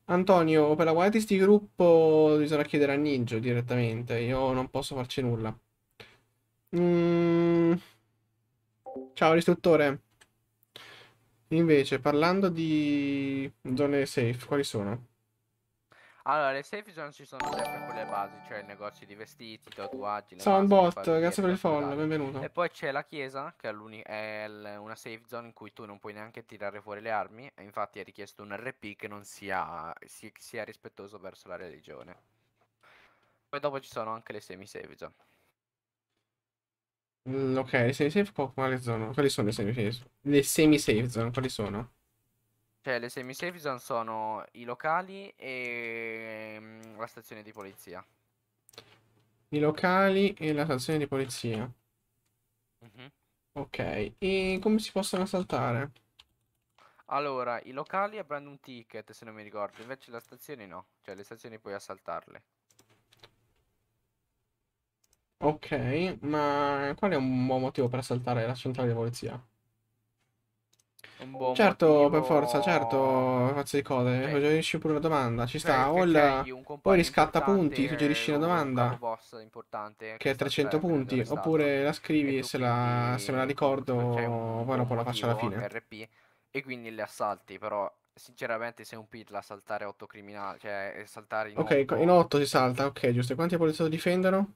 Antonio, per la qualità di sti gruppo bisogna chiedere a Ninja direttamente, io non posso farci nulla. Mm. Ciao istruttore. Invece, parlando di zone safe, quali sono? Allora, le safe zone ci sono sempre quelle basi, cioè negozi di vestiti, tatuaggi. Ciao bot, grazie per il follow, benvenuto. E poi c'è la chiesa, che è, è una safe zone in cui tu non puoi neanche tirare fuori le armi. E infatti è richiesto un RP che non sia, sia, sia rispettoso verso la religione. Poi dopo ci sono anche le semi-safe zone. Mm, ok, le semi-safe quali sono? Quali sono le semi-safe? Le semi-safe zone, quali sono? Cioè, le semi-safe zone sono i locali e mm, la stazione di polizia. I locali e la stazione di polizia. Mm-hmm. Ok, e come si possono assaltare? Allora, i locali avranno un ticket se non mi ricordo, invece la stazione no, cioè le stazioni puoi assaltarle. Ok, ma qual è un buon motivo per saltare la centrale di polizia? Un buon Certo, per forza, certo, cazzo di cose. Cioè, Suggerisci pure una domanda, ci sta. Cioè, o che Poi riscatta punti, suggerisci una domanda importante che è 300 punti, oppure la scrivi e se la, se me la ricordo, non cioè, c'è un poi dopo la faccio alla fine. RP e quindi le assalti, però sinceramente se un pitla saltare 8 criminali, cioè saltare in Ok, in 8 8 si salta, ok, giusto. E quanti poliziotti difendono?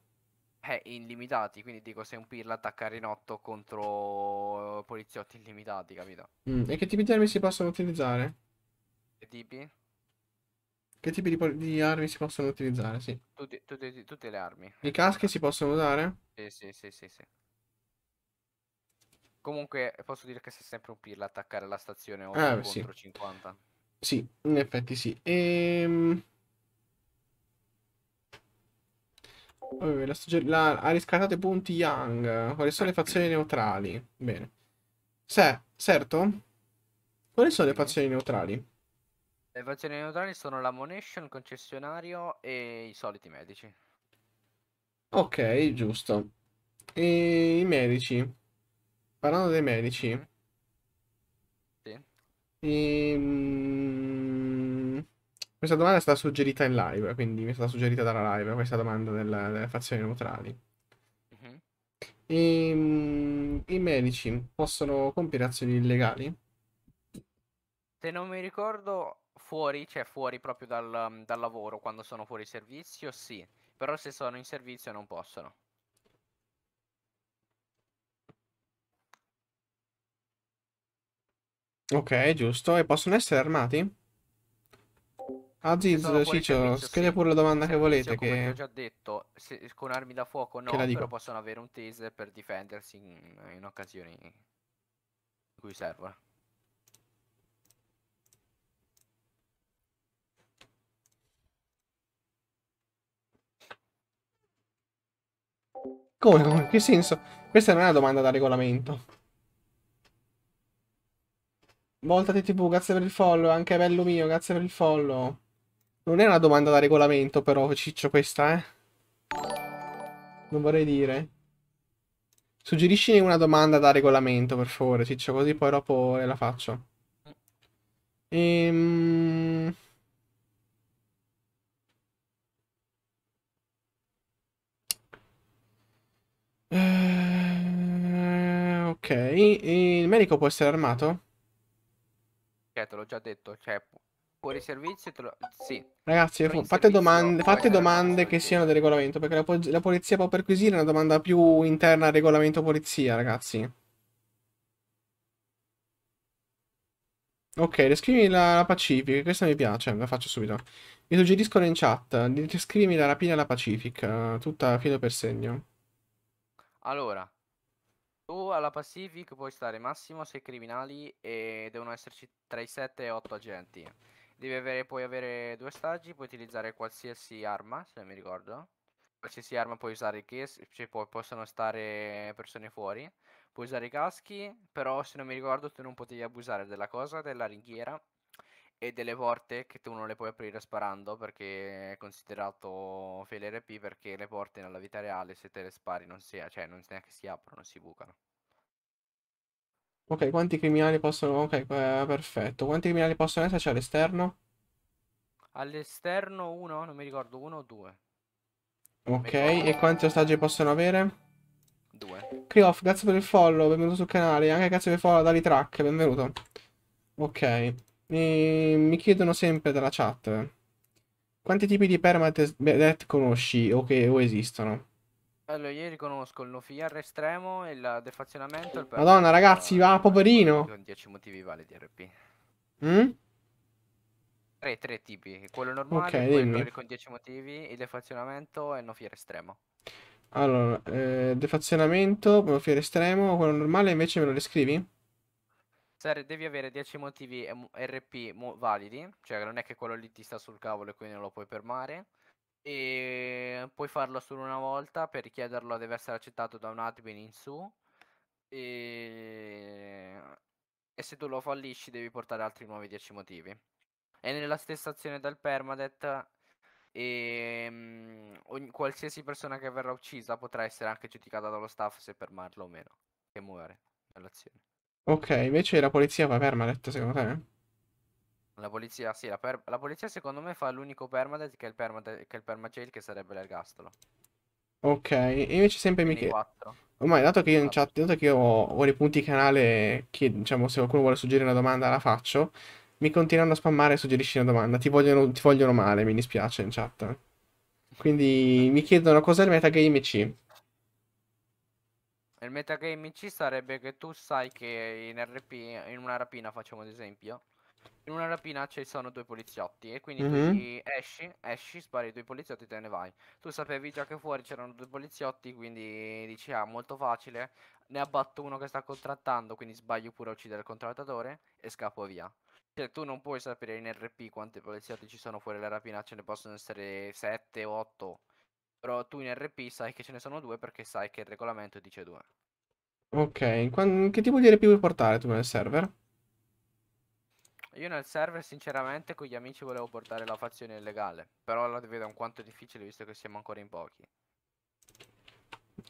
Eh, illimitati, quindi dico se un pirla attacca Rinotto contro eh, poliziotti illimitati, capito? Mm, E che tipi di armi si possono utilizzare? Che tipi? Che tipi di, di armi si possono utilizzare? Sì. Tutti- tutti- tutte le armi. I caschi si possono usare? Sì, sì, sì, sì, sì. Comunque posso dire che sei sempre un pirla attaccare la stazione 8 Ah, eh, sì. contro 50. Sì, in effetti sì. Ehm, Oh, la la, ha riscattato i punti Young. Quali sono le fazioni neutrali? Bene. Se, certo? Quali sono le fazioni neutrali? Le fazioni neutrali sono la Monation, il concessionario e i soliti medici. Ok, giusto. E i medici. Parlando dei medici. Sì. E... Ehm, questa domanda è stata suggerita in live, quindi mi è stata suggerita dalla live questa domanda della, delle fazioni neutrali. Mm-hmm. Ehm, e, mm, I medici possono compiere azioni illegali? Se non mi ricordo, fuori, cioè fuori proprio dal, dal lavoro, quando sono fuori servizio, sì. Però se sono in servizio non possono. Ok, giusto. E possono essere armati? Aziz, ah, no, Ciccio, scrivete pure la domanda che volete. Come che... ho già detto, se, con armi da fuoco no, però possono avere un taser per difendersi in, in occasioni in cui servono. Come, come? Che senso? Questa non è una domanda da regolamento. Voltate TTV, grazie per il follow, anche bello mio, grazie per il follow. Non è una domanda da regolamento però, Ciccio, questa, eh. Non vorrei dire. Suggeriscine una domanda da regolamento, per favore, Ciccio, così poi dopo la faccio. Ehm... Eh, ok, il medico può essere armato? Certo, l'ho già detto, cioè Fuori servizio te lo... Sì. Ragazzi, fate domande, fate domande che siano del regolamento, perché la, po la, polizia può perquisire una domanda più interna al regolamento polizia, ragazzi. Ok, descrivimi la, la Pacific, questa mi piace, la faccio subito. vi suggerisco in chat, descrivimi la rapina alla Pacific, eh, tutta filo per segno. Allora, tu alla Pacific puoi stare massimo 6 criminali e devono esserci tra i 7 e 8 agenti. Devi avere, puoi avere due stagi, puoi utilizzare qualsiasi arma, se non mi ricordo. Qualsiasi arma puoi usare che cioè, può, possono stare persone fuori. Puoi usare i caschi, però se non mi ricordo tu non potevi abusare della cosa, della ringhiera e delle porte che tu non le puoi aprire sparando perché è considerato fail RP perché le porte nella vita reale se te le spari non si, cioè non neanche si aprono, si bucano. Ok, quanti criminali possono... Ok, eh, perfetto. Quanti criminali possono esserci all'esterno? All'esterno uno, non mi ricordo, uno o due. Ok, e quanti ostaggi possono avere? Due. Krioff, grazie per il follow, benvenuto sul canale. Anche grazie per il follow da Vitrack, benvenuto. Ok, e... mi chiedono sempre dalla chat. Quanti tipi di permadeath conosci o, che, o esistono? Allora, io riconosco il no nofiar estremo e il defazionamento. Il Madonna, ragazzi, va, poverino. Con 10 motivi vale di RP. Mm? Tre, tre tipi. Quello normale, okay, quello con 10 motivi, il defazionamento e il no nofiar estremo. Allora, eh, defazionamento, nofiar estremo, quello normale invece me lo descrivi? Sare, devi avere 10 motivi RP validi, cioè non è che quello lì ti sta sul cavolo e quindi non lo puoi fermare e puoi farlo solo una volta per richiederlo deve essere accettato da un admin in su e... e, se tu lo fallisci devi portare altri nuovi 10 motivi è nella stessa azione del permadeath e... Ehm, ogni... qualsiasi persona che verrà uccisa potrà essere anche giudicata dallo staff se permarlo o meno e muore nell'azione ok invece la polizia va permadeath secondo te? La polizia, sì, la, per... la polizia secondo me fa l'unico permadeath che è il permadeath, che è il permajail che sarebbe l'ergastolo. Ok, e invece sempre mi chiedo. Ormai, dato che io in chat, dato che io ho, ho dei canale che, diciamo, se qualcuno vuole suggerire una domanda la faccio, mi continuano a spammare e suggerisci una domanda. Ti vogliono, ti vogliono male, mi dispiace in chat. Quindi [laughs] mi chiedono cos'è il metagame C. Il metagame C sarebbe che tu sai che in, RP, in una rapina, facciamo ad esempio, in una rapina ci sono due poliziotti e quindi mm-hmm. tu esci, esci, spari due poliziotti e te ne vai. Tu sapevi già che fuori c'erano due poliziotti, quindi dici ah molto facile, ne abbatto uno che sta contrattando, quindi sbaglio pure a uccidere il contrattatore e scappo via. Cioè tu non puoi sapere in RP quanti poliziotti ci sono fuori la rapina, ce ne possono essere 7 o 8. Però tu in RP sai che ce ne sono due perché sai che il regolamento dice due. Ok, Qu- che tipo di RP vuoi portare tu nel server? Io nel server sinceramente con gli amici volevo portare la fazione illegale, però la vedo un quanto difficile visto che siamo ancora in pochi.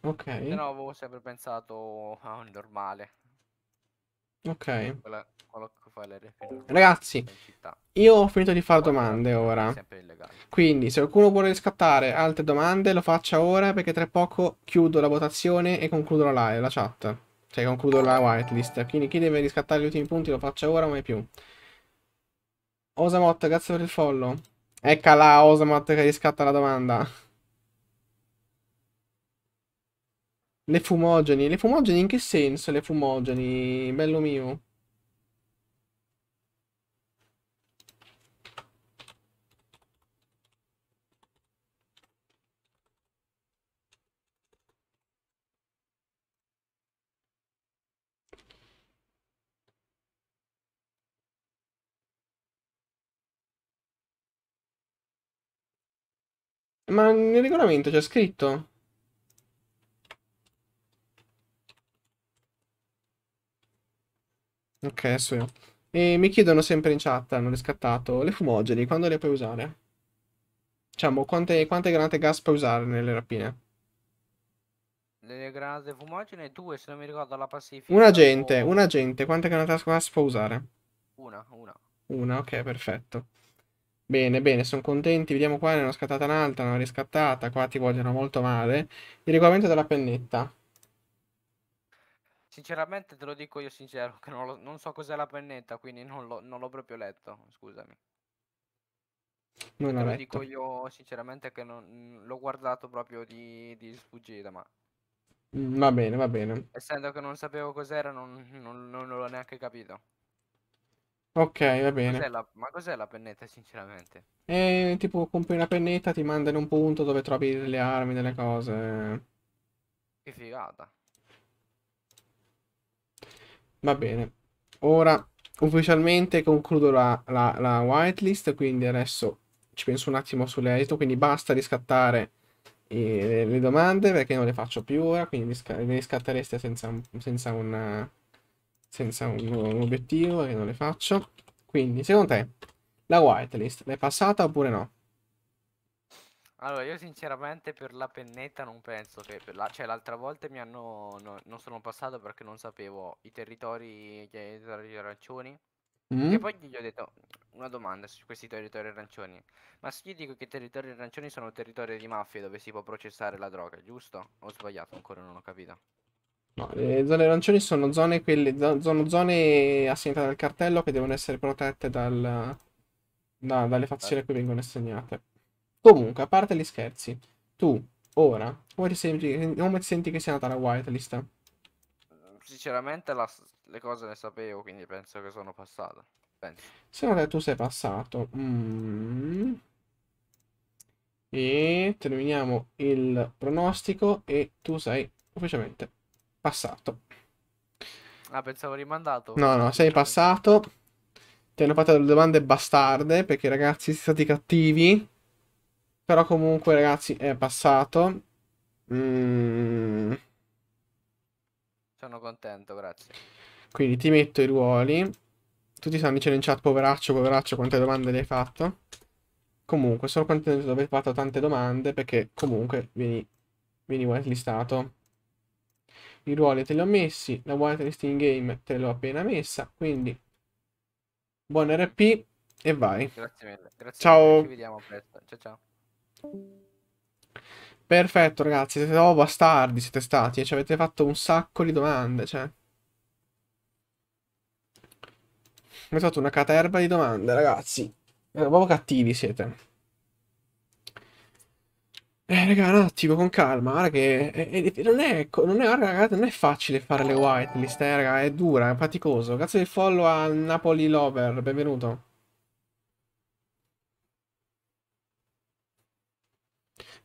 Ok. Se avevo sempre pensato a ah, un normale. Ok. Quella, quello che fa Ragazzi, io ho finito di fare domande ora. Quindi, se qualcuno vuole riscattare altre domande, lo faccia ora perché tra poco chiudo la votazione e concludo la live, la chat. Cioè, concludo la whitelist. Quindi chi deve riscattare gli ultimi punti lo faccia ora, mai più. Osamot, grazie per il follow. Eccola Osamot che riscatta la domanda. Le fumogeni. Le fumogeni in che senso le fumogeni? Bello mio. ma nel regolamento c'è scritto. Ok, adesso io. E mi chiedono sempre in chat, hanno riscattato, le fumogeni, quando le puoi usare? Diciamo, quante, quante granate gas puoi usare nelle rapine? Le granate fumogene, due se non mi ricordo, la pacifica. Un agente, o... Boh. un agente, quante granate gas può usare? Una, una. Una, ok, perfetto. Bene, bene, sono contenti. Vediamo qua, ne hanno scattata un'altra, ne hanno riscattata. Qua ti vogliono molto male. Il regolamento della pennetta. Sinceramente te lo dico io sincero, che non, lo, non so cos'è la pennetta, quindi non, l'ho proprio letto, scusami. Non te lo letto. dico io sinceramente che non, l'ho guardato proprio di, di sfuggita, ma... Mm, va bene, va bene. Essendo che non sapevo cos'era, non, non, non l'ho neanche capito. Ok, va bene. Cos'è la... Ma cos'è la pennetta, sinceramente? E tipo, compri una pennetta, ti manda in un punto dove trovi delle armi, delle cose. Che figata. Va bene. Ora ufficialmente concludo la, la, la whitelist, quindi adesso ci penso un attimo sull'esito, quindi basta riscattare eh, le domande perché non le faccio più ora, quindi le riscattereste senza, senza un senza un, un obiettivo che non le faccio. Quindi, secondo te, la whitelist l'hai passata oppure no? Allora, io sinceramente per la pennetta non penso che... Per la... Cioè, l'altra volta mi hanno... No, non sono passato perché non sapevo i territori, i arancioni. Mm. E poi gli ho detto una domanda su questi territori arancioni. Ma se io dico che i territori arancioni sono territori di mafia dove si può processare la droga, giusto? Ho sbagliato ancora, non ho capito. No, le eh, zone arancioni sono zone, quelle, sono zone assegnate dal cartello che devono essere protette dal, da, dalle fazioni a cui vengono assegnate. Comunque, a parte gli scherzi, tu ora come ti senti, come ti senti che sia andata la whitelist? Sinceramente la, le cose le sapevo, quindi penso che sono passato. Penso. Secondo te tu sei passato. Mm. E terminiamo il pronostico e tu sei ufficialmente passato. Ah, pensavo rimandato. No, no, sei passato. Ti hanno fatto delle domande bastarde perché ragazzi siete stati cattivi. Però comunque ragazzi è passato. Mm. Sono contento, grazie. Quindi ti metto i ruoli. Tutti stanno dicendo in chat poveraccio, poveraccio, quante domande le hai fatto. Comunque sono contento di aver fatto tante domande perché comunque vieni, vieni whitelistato i ruoli te li ho messi, la whitelist in game te l'ho appena messa, quindi buon RP e vai. Grazie mille, grazie ciao. Mille. ci vediamo presto, ciao ciao. Perfetto ragazzi, siete proprio bastardi, siete stati e eh, ci avete fatto un sacco di domande, cioè. Mi fatto una caterva di domande, ragazzi. Eh, proprio cattivi siete. Eh, raga, un attimo, con calma, guarda che... Eh, eh, eh non, è, non, è, raga, non è facile fare le whitelist, eh, raga, è dura, è faticoso. Grazie del follow a Napoli Lover, benvenuto.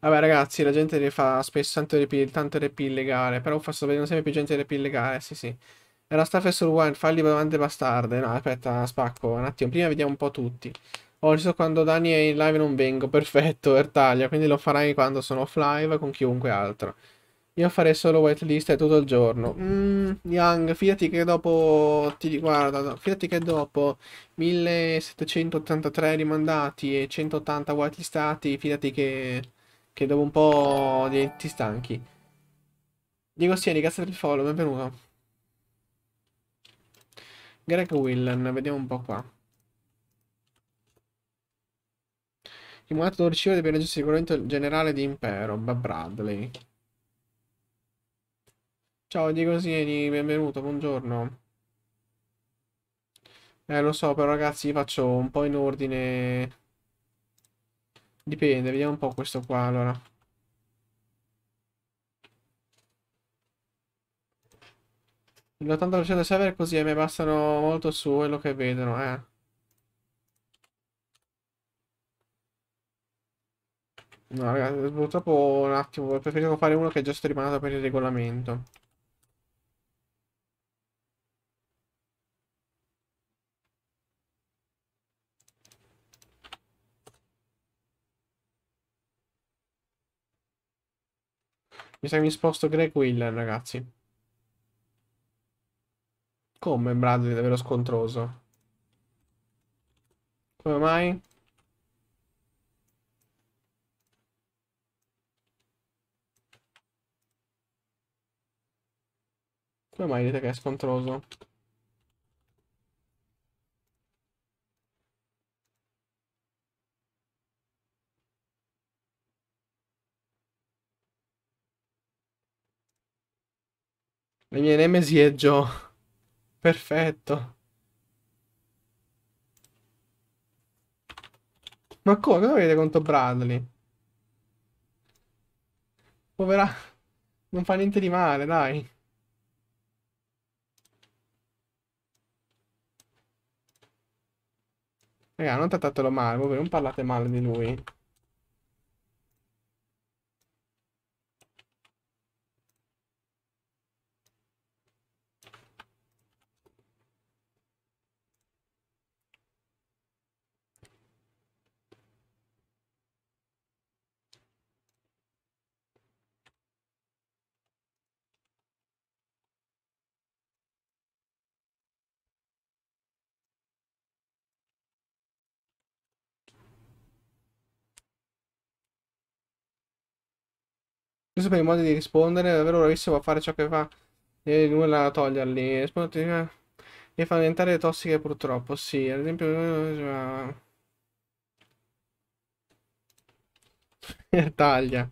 Vabbè, ragazzi, la gente ne fa spesso tanto RP, tanto RP illegale, però fa sto vedendo sempre più gente RP illegale, sì, sì. Era Staffel Wild, Wine, falli davanti bastarde. No, aspetta, spacco, un attimo, prima vediamo un po' tutti. Ho visto quando Dani è in live non vengo, perfetto, Ertaglia, quindi lo farai quando sono off live con chiunque altro. Io farei solo whitelist e tutto il giorno. Mm, Young, fidati che dopo ti guarda, fidati che dopo 1783 rimandati e 180 whitelistati, fidati che, che dopo un po' ti stanchi. Diego Sieni, grazie per il follow, benvenuto. Greg Willen, vediamo un po' qua. Simulato 12 ore per raggiungere sicuramente generale di impero, Bob Bradley. Ciao Diego Sieni, benvenuto, buongiorno. Eh, lo so, però ragazzi, faccio un po' in ordine. Dipende, vediamo un po' questo qua, allora. L'80% del server è così e mi bastano molto su quello che vedono, eh. No, ragazzi, purtroppo un attimo, preferisco fare uno che è già streamato per il regolamento. Mi sa che mi sposto Greg Willen, ragazzi. Come Bradley, davvero scontroso? Come mai? Come mai dite che è scontroso? Le mie nemesi è Joe. Perfetto. Ma come? Cosa avete contro Bradley? Povera... Non fa niente di male, dai. Raga, non trattatelo male, voi non parlate male di lui. Questo per i modi di rispondere, è davvero bravissimo a fare ciò che fa. E nulla a toglierli. Risponditi, eh. E fa diventare tossiche purtroppo, sì. Ad esempio... Eh, eh, [laughs] taglia.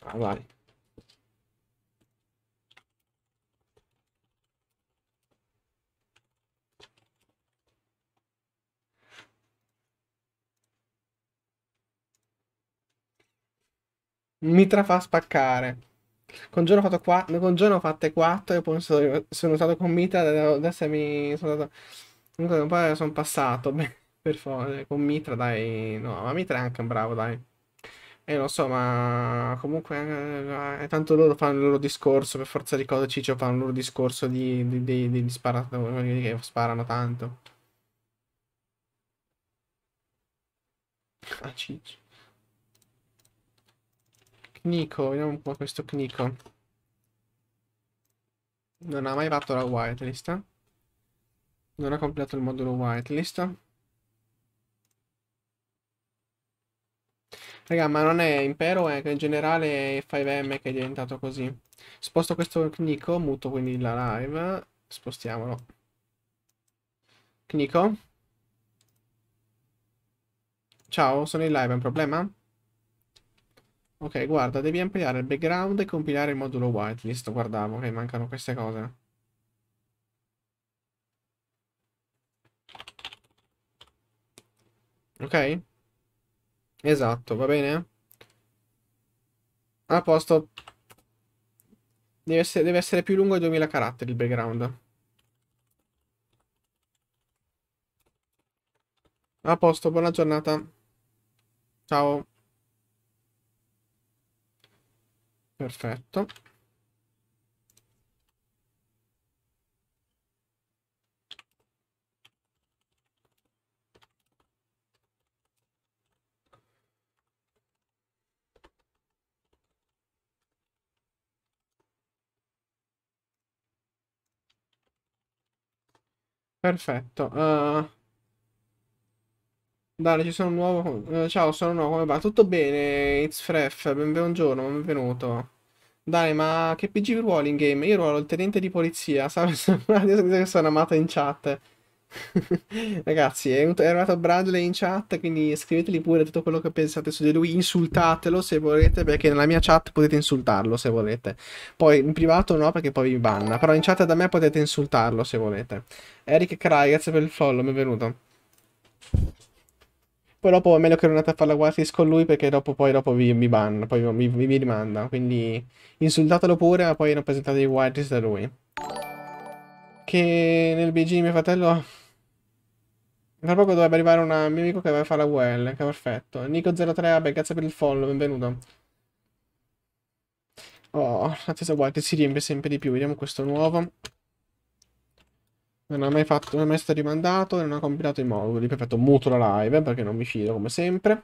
Ah, vai. mi trafà spaccare. Con giorno, fatto qua, con giorno fatte 4 e poi sono, sono stato con Mitra, adesso mi sono stato... Comunque un po' sono passato, [laughs] beh, per favore, con Mitra dai... No, ma Mitra è anche un bravo, dai. E eh, lo so, ma comunque eh, eh, tanto loro fanno il loro discorso, per forza di cose Ciccio fanno il loro discorso di, di, di, di, di sparatori che sparano tanto. Ah, Ciccio. Knico, vediamo un po' questo Knico. Non ha mai fatto la whitelist. Non ha completato il modulo whitelist. Raga, ma non è Impero, è in generale è 5M che è diventato così. Sposto questo Knico, muto quindi la live. Spostiamolo. Knico? Ciao, sono in live, è un problema? Ok, guarda, devi ampliare il background e compilare il modulo whitelist. Guardavo, ok, mancano queste cose. Ok? Esatto, va bene? A posto. Deve essere, deve essere più lungo di 2000 caratteri il background. A posto, buona giornata. Ciao. Perfetto. Perfetto. Uh, Dale, ci sono un nuovo... Eh, ciao, sono nuovo, come va? Tutto bene, It's Fref, benvenuto, benvenuto. Dai, ma che PG ruolo in game? Io ruolo il tenente di polizia, [laughs] Sapete che sono amato in chat. [laughs] Ragazzi, è, arrivato Bradley in chat, quindi scriveteli pure tutto quello che pensate su di lui, insultatelo se volete, perché nella mia chat potete insultarlo se volete. Poi in privato no, perché poi vi banna, però in chat da me potete insultarlo se volete. Eric grazie per il follow, benvenuto. Poi dopo è meglio che non andate a fare la guardis con lui perché dopo, poi dopo vi, mi banna, poi mi, mi, mi, rimanda. Quindi insultatelo pure, ma poi non presentate i guardis da lui. Che nel BG mio fratello... Tra poco dovrebbe arrivare un mio amico che va a fare la UL, che perfetto. Nico03, vabbè, grazie per il follow, benvenuto. Oh, la l'attesa guardis si riempie sempre di più, vediamo questo nuovo. Non ha mai fatto, non è mai stato rimandato e non ha compilato i moduli. Perfetto, muto la live perché non mi fido come sempre.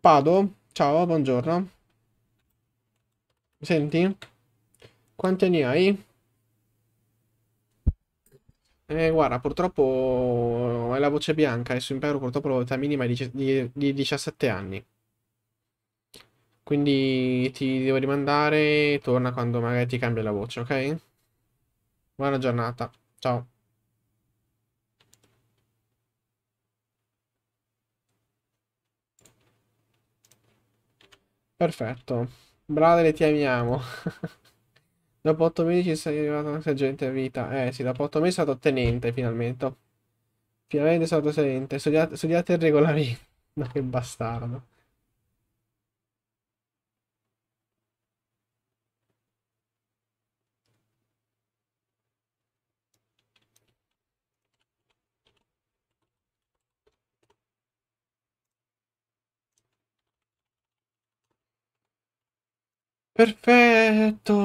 Pado, ciao, buongiorno. Mi senti? Quanti anni hai? Eh, guarda, purtroppo è la voce bianca e su Impero purtroppo la vita minima è di, di, di 17 anni. Quindi ti devo rimandare, torna quando magari ti cambia la voce, ok? Buona giornata, ciao. Perfetto. Brade le ti amiamo. [laughs] dopo 8 mesi sei arrivato anche a vita. Eh sì, dopo 8 mesi è stato tenente finalmente. Finalmente è stato tenente. Studiate, studiate il regolamento. Ma [laughs] che bastardo. Perfetto.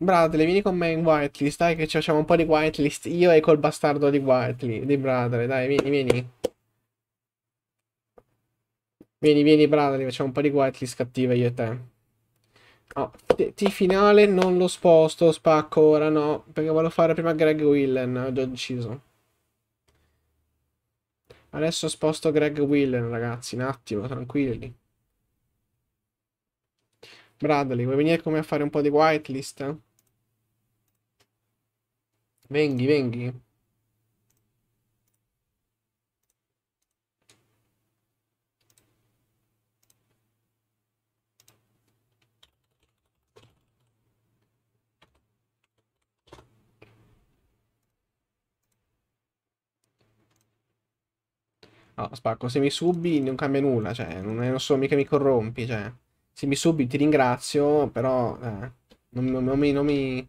Bradley, vieni con me in whitelist, dai che ci facciamo un po' di whitelist. Io e col bastardo di whitelist, di Bradley, dai, vieni, vieni. Vieni, vieni Bradley, facciamo un po' di whitelist cattiva io e te. Oh, T finale non lo sposto, spacco ora no, perché volevo fare prima Greg Willen, ho già deciso. Adesso sposto Greg Willen, ragazzi, un attimo, tranquilli. Bradley, vuoi venire con me a fare un po' di whitelist? Venghi, venghi. No, spacco, se mi subi non cambia nulla, cioè, non, è, non so mica mi corrompi, cioè. Se mi subi ti ringrazio, però eh, non, non, non, mi... Non mi...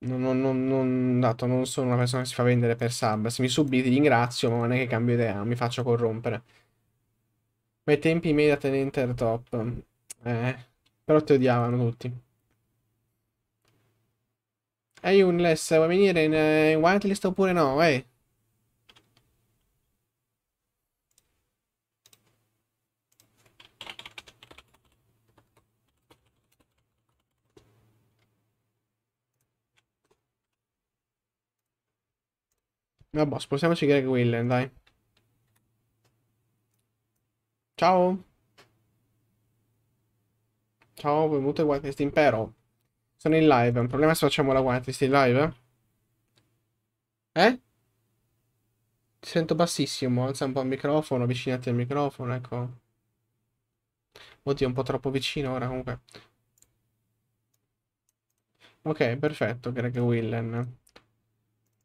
Non, non, non, dato, non sono una persona che si fa vendere per sub. Se mi subi ti ringrazio, ma non è che cambio idea, non mi faccio corrompere. Ma ai tempi miei da tenente top. Eh, però ti odiavano tutti. Ehi, hey, Unless, vuoi venire in, eh, in whitelist oppure no? Ehi. Hey. Vabbè, spostiamoci Greg Willen, dai. Ciao. Ciao, benvenuto a Whitelist Impero. Sono in live. È un problema se facciamo la whitelist in live? Eh? Ti sento bassissimo. Alza un po' il microfono, avvicinati al microfono, ecco. Oddio, è un po' troppo vicino ora comunque. Ok, perfetto, Greg Willen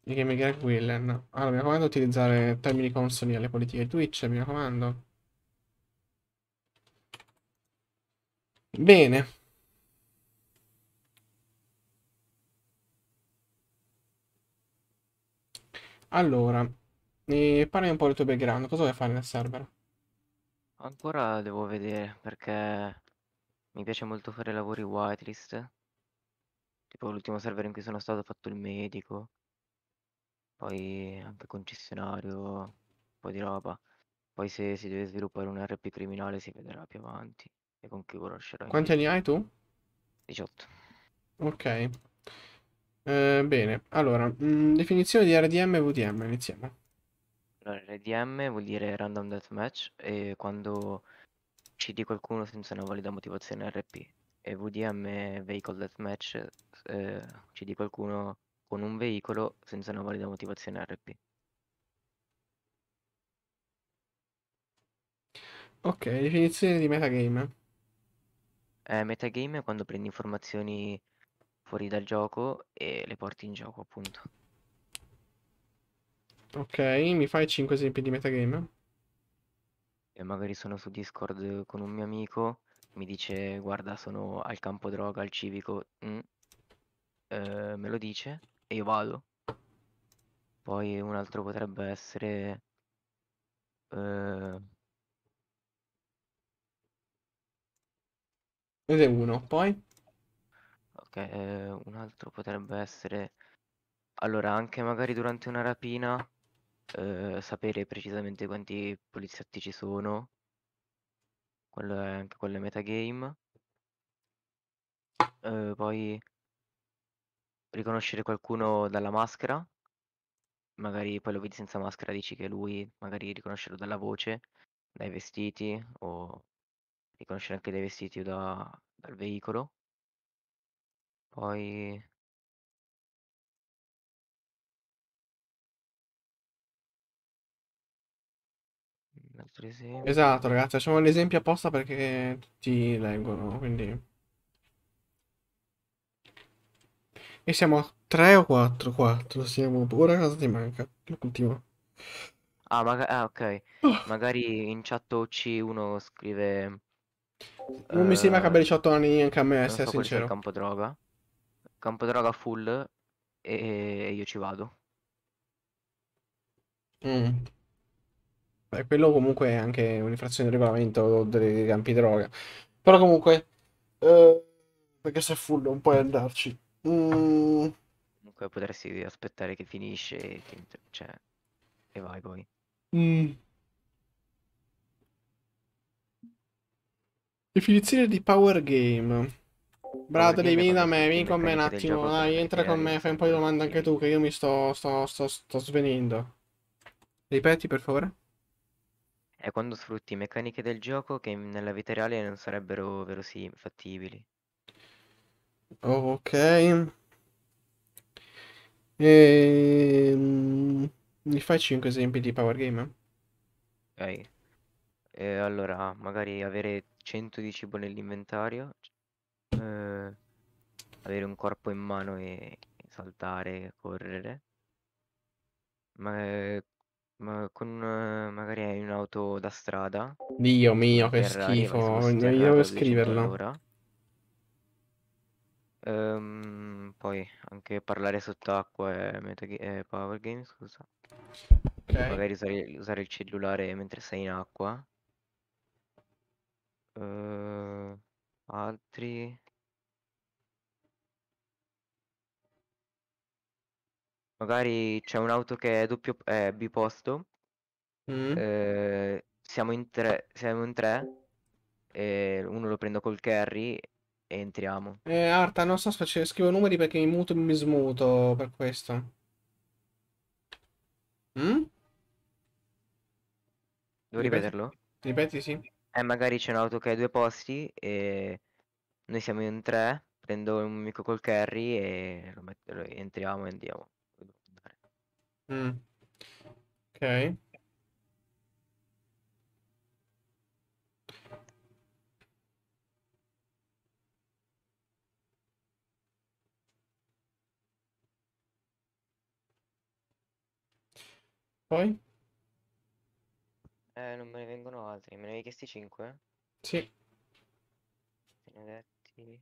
di Game Greg Willen. Allora, mi raccomando utilizzare termini consoli alle politiche Twitch, mi raccomando. Bene. Allora, eh, parli un po' del tuo background, cosa vuoi fare nel server? Ancora devo vedere, perché mi piace molto fare lavori whitelist. Tipo l'ultimo server in cui sono stato ho fatto il medico poi anche concessionario, un po' di roba. Poi se si deve sviluppare un RP criminale si vedrà più avanti e con chi conoscerai. Quanti anni hai tu? 18. Ok. Eh, bene, allora, mh, mm, definizione di RDM e VDM, iniziamo. Allora, RDM vuol dire Random Death Match e quando uccidi qualcuno senza una valida motivazione RP. E VDM Vehicle Death Match eh, qualcuno con un veicolo senza una valida motivazione RP. Ok, definizione di metagame. Eh, metagame è quando prendi informazioni fuori dal gioco e le porti in gioco, appunto. Ok, mi fai 5 esempi di metagame? E magari sono su Discord con un mio amico, mi dice guarda sono al campo droga, al civico, mm. eh, me lo dice, e io vado. Poi un altro potrebbe essere... Eh... è uno, poi? Ok, eh, un altro potrebbe essere... Allora, anche magari durante una rapina, eh, sapere precisamente quanti poliziotti ci sono. Quello è, anche quello è metagame. Eh, poi riconoscere qualcuno dalla maschera, magari poi lo vedi senza maschera, dici che è lui, magari riconoscerlo dalla voce, dai vestiti o riconoscere anche dai vestiti o da, dal veicolo. Poi Esatto, ragazzi, facciamo l'esempio apposta perché tutti leggono, quindi E siamo a 3 o 4? 4, siamo ora cosa ti manca? L'ultimo. Ah, maga- ah, ok. Oh. Magari in chat C uno scrive... Non uh, mi sembra che abbia 18 eh, anni anche a me, essere so sincero. Campo droga. Campo droga full e, io ci vado. Mm. Beh, quello comunque è anche un'infrazione del regolamento dei campi droga. Però comunque... Eh, perché se è full non puoi andarci. Mm. Comunque potresti aspettare che finisce e, che, cioè, e vai poi. Mm. Definizione di power game. Bradley, vieni da me, vieni con me un attimo, dai, entra con me, fai un po' di domande anche tu, che io mi sto, sto, sto, sto svenendo. Ripeti, per favore? È quando sfrutti meccaniche del gioco che nella vita reale non sarebbero verosimili, fattibili. Ok. E... Ehm, mi fai 5 esempi di power game? Ok. Eh, allora, magari avere 100 di cibo nell'inventario, eh, avere un corpo in mano e saltare, correre. Ma, ma con magari hai un'auto da strada. Dio mio, che schifo. Non devo scriverlo. Um, poi anche parlare sott'acqua e, metag- e eh, power game, scusa. Okay. Magari usare, usare, il cellulare mentre sei in acqua. Uh, altri. Magari c'è un'auto che è doppio è biposto. Mm. Eh, siamo in tre, siamo in tre e uno lo prendo col carry entriamo. Eh, Arta, non so, faccio, scrivo numeri perché mi muto e mi smuto per questo. Mm? Devo Ripeti? ripeterlo? Ripeti, sì. Eh, magari c'è un'auto che ha due posti e noi siamo in tre, prendo un amico col carry e lo metto, lo entriamo e andiamo. Mm. Ok. Poi? Eh, non me ne vengono altri. Me ne hai chiesti 5? Sì. Benedetti.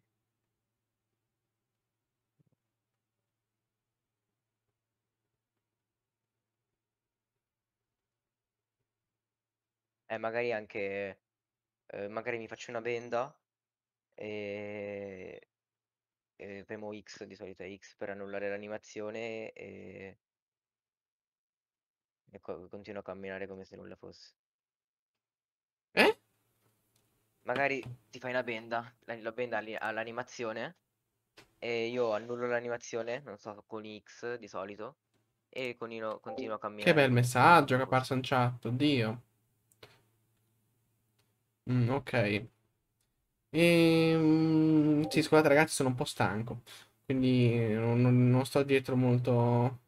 Eh, magari anche... Eh, magari mi faccio una benda e... e premo X, di solito è X, per annullare l'animazione e... E co- continuo a camminare come se nulla fosse. Eh? Magari ti fai una benda, la, la benda li- all'animazione, e io annullo l'animazione, non so, con X di solito, e continuo, continuo a camminare. Che bel messaggio che è apparso in chat, oddio. Mm, ok. Ehm, sì, scusate ragazzi, sono un po' stanco, quindi non- non sto dietro molto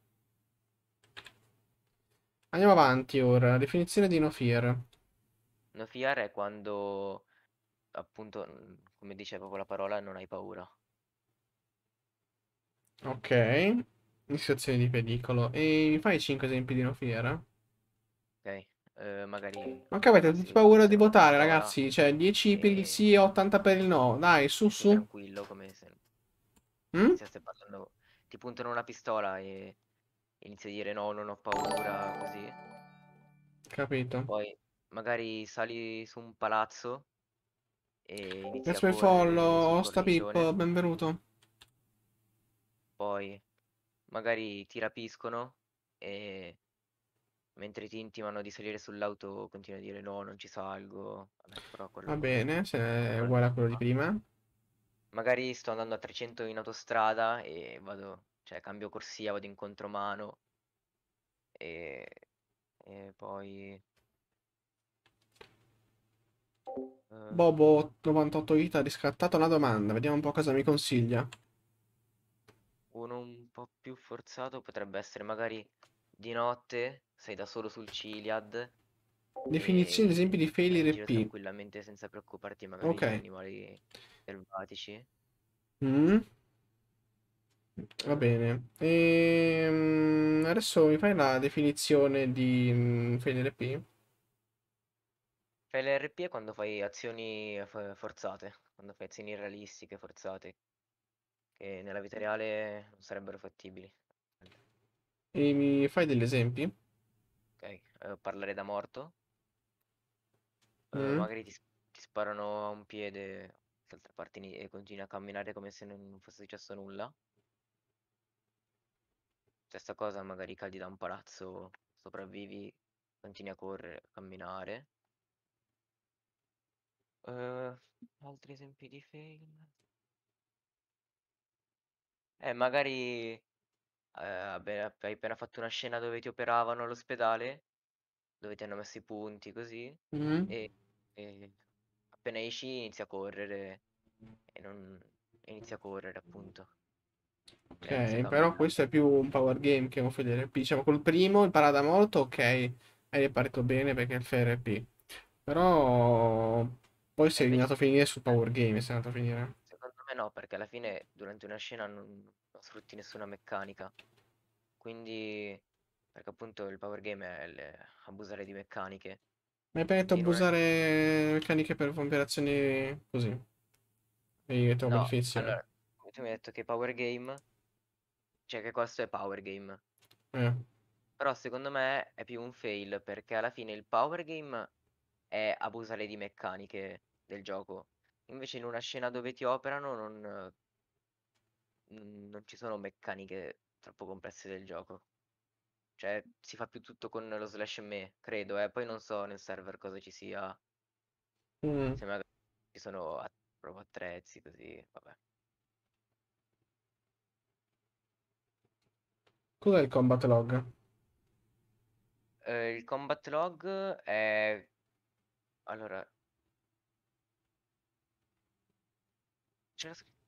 Andiamo avanti ora. Definizione di no fear. No fear è quando, appunto, come dice proprio la parola, non hai paura. Ok. in Situazioni di pericolo. E mi fai 5 esempi di no fear? Ok. Eh, magari. Manca avete tutti paura di votare, Allora, ragazzi. Cioè, 10 per il sì e 80 per il no. Dai, su, su. tranquillo come se Mm? se stessi parlando. Ti puntano una pistola e inizia a dire no, non ho paura, così. Capito. Poi magari sali su un palazzo e inizia Grazie per follow, sta Pippo, benvenuto. Poi magari ti rapiscono e mentre ti intimano di salire sull'auto continui a dire no, non ci salgo. Vabbè, Va bene, se è uguale a quello di prima. Magari sto andando a 300 in autostrada e vado cioè cambio corsia, vado in contromano e, e poi... Ehm bobo 98 vita ha riscattato una domanda, vediamo un po' cosa mi consiglia. Uno un po' più forzato potrebbe essere magari di notte, sei da solo sul Ciliad. Definizione ad esempio di failure RP. Tranquillamente senza preoccuparti magari okay. di animali selvatici. Mm. Va bene. Ehm, adesso mi fai la definizione di mhmm, FLRP? FLRP è quando fai azioni forzate, quando fai azioni realistiche, forzate, che nella vita reale non sarebbero fattibili. E mi fai degli esempi? Ok, eh, parlare da morto. Eh, mm. magari ti, ti sparano a un piede, d'altra parte e continui a camminare come se non fosse successo nulla. Stessa cosa, magari cadi da un palazzo, sopravvivi, continui a correre, a camminare. Eh, altri esempi di fail. Eh, magari eh, uhm, abbe- hai appena fatto una scena dove ti operavano all'ospedale, dove ti hanno messo i punti così, Mhm. e, e appena esci inizi a correre e non... inizi a correre appunto. Ok, però questo è più un power game che un FDRP. Diciamo, col primo, il parada morto, ok, hai ripartito bene perché è il FRP. Però poi sei andato a finire sul power game, sei andato a finire. Secondo me no, perché alla fine durante una scena non, non sfrutti nessuna meccanica. Quindi, perché appunto il power game è il, abusare di meccaniche. Mi hai detto abusare è... meccaniche per operazioni così. E io ho no, Allora, tu mi hai detto che power game cioè che questo è power game. Eh. Però secondo me è più un fail perché alla fine il power game è abusare di meccaniche del gioco. Invece in una scena dove ti operano non, mm, non ci sono meccaniche troppo complesse del gioco. Cioè si fa più tutto con lo slash me, credo. Eh. Poi non so nel server cosa ci sia. Mm. Se magari ci sono proprio attrezzi così, vabbè. Cos'è il combat log? Eh, il combat log è... Allora...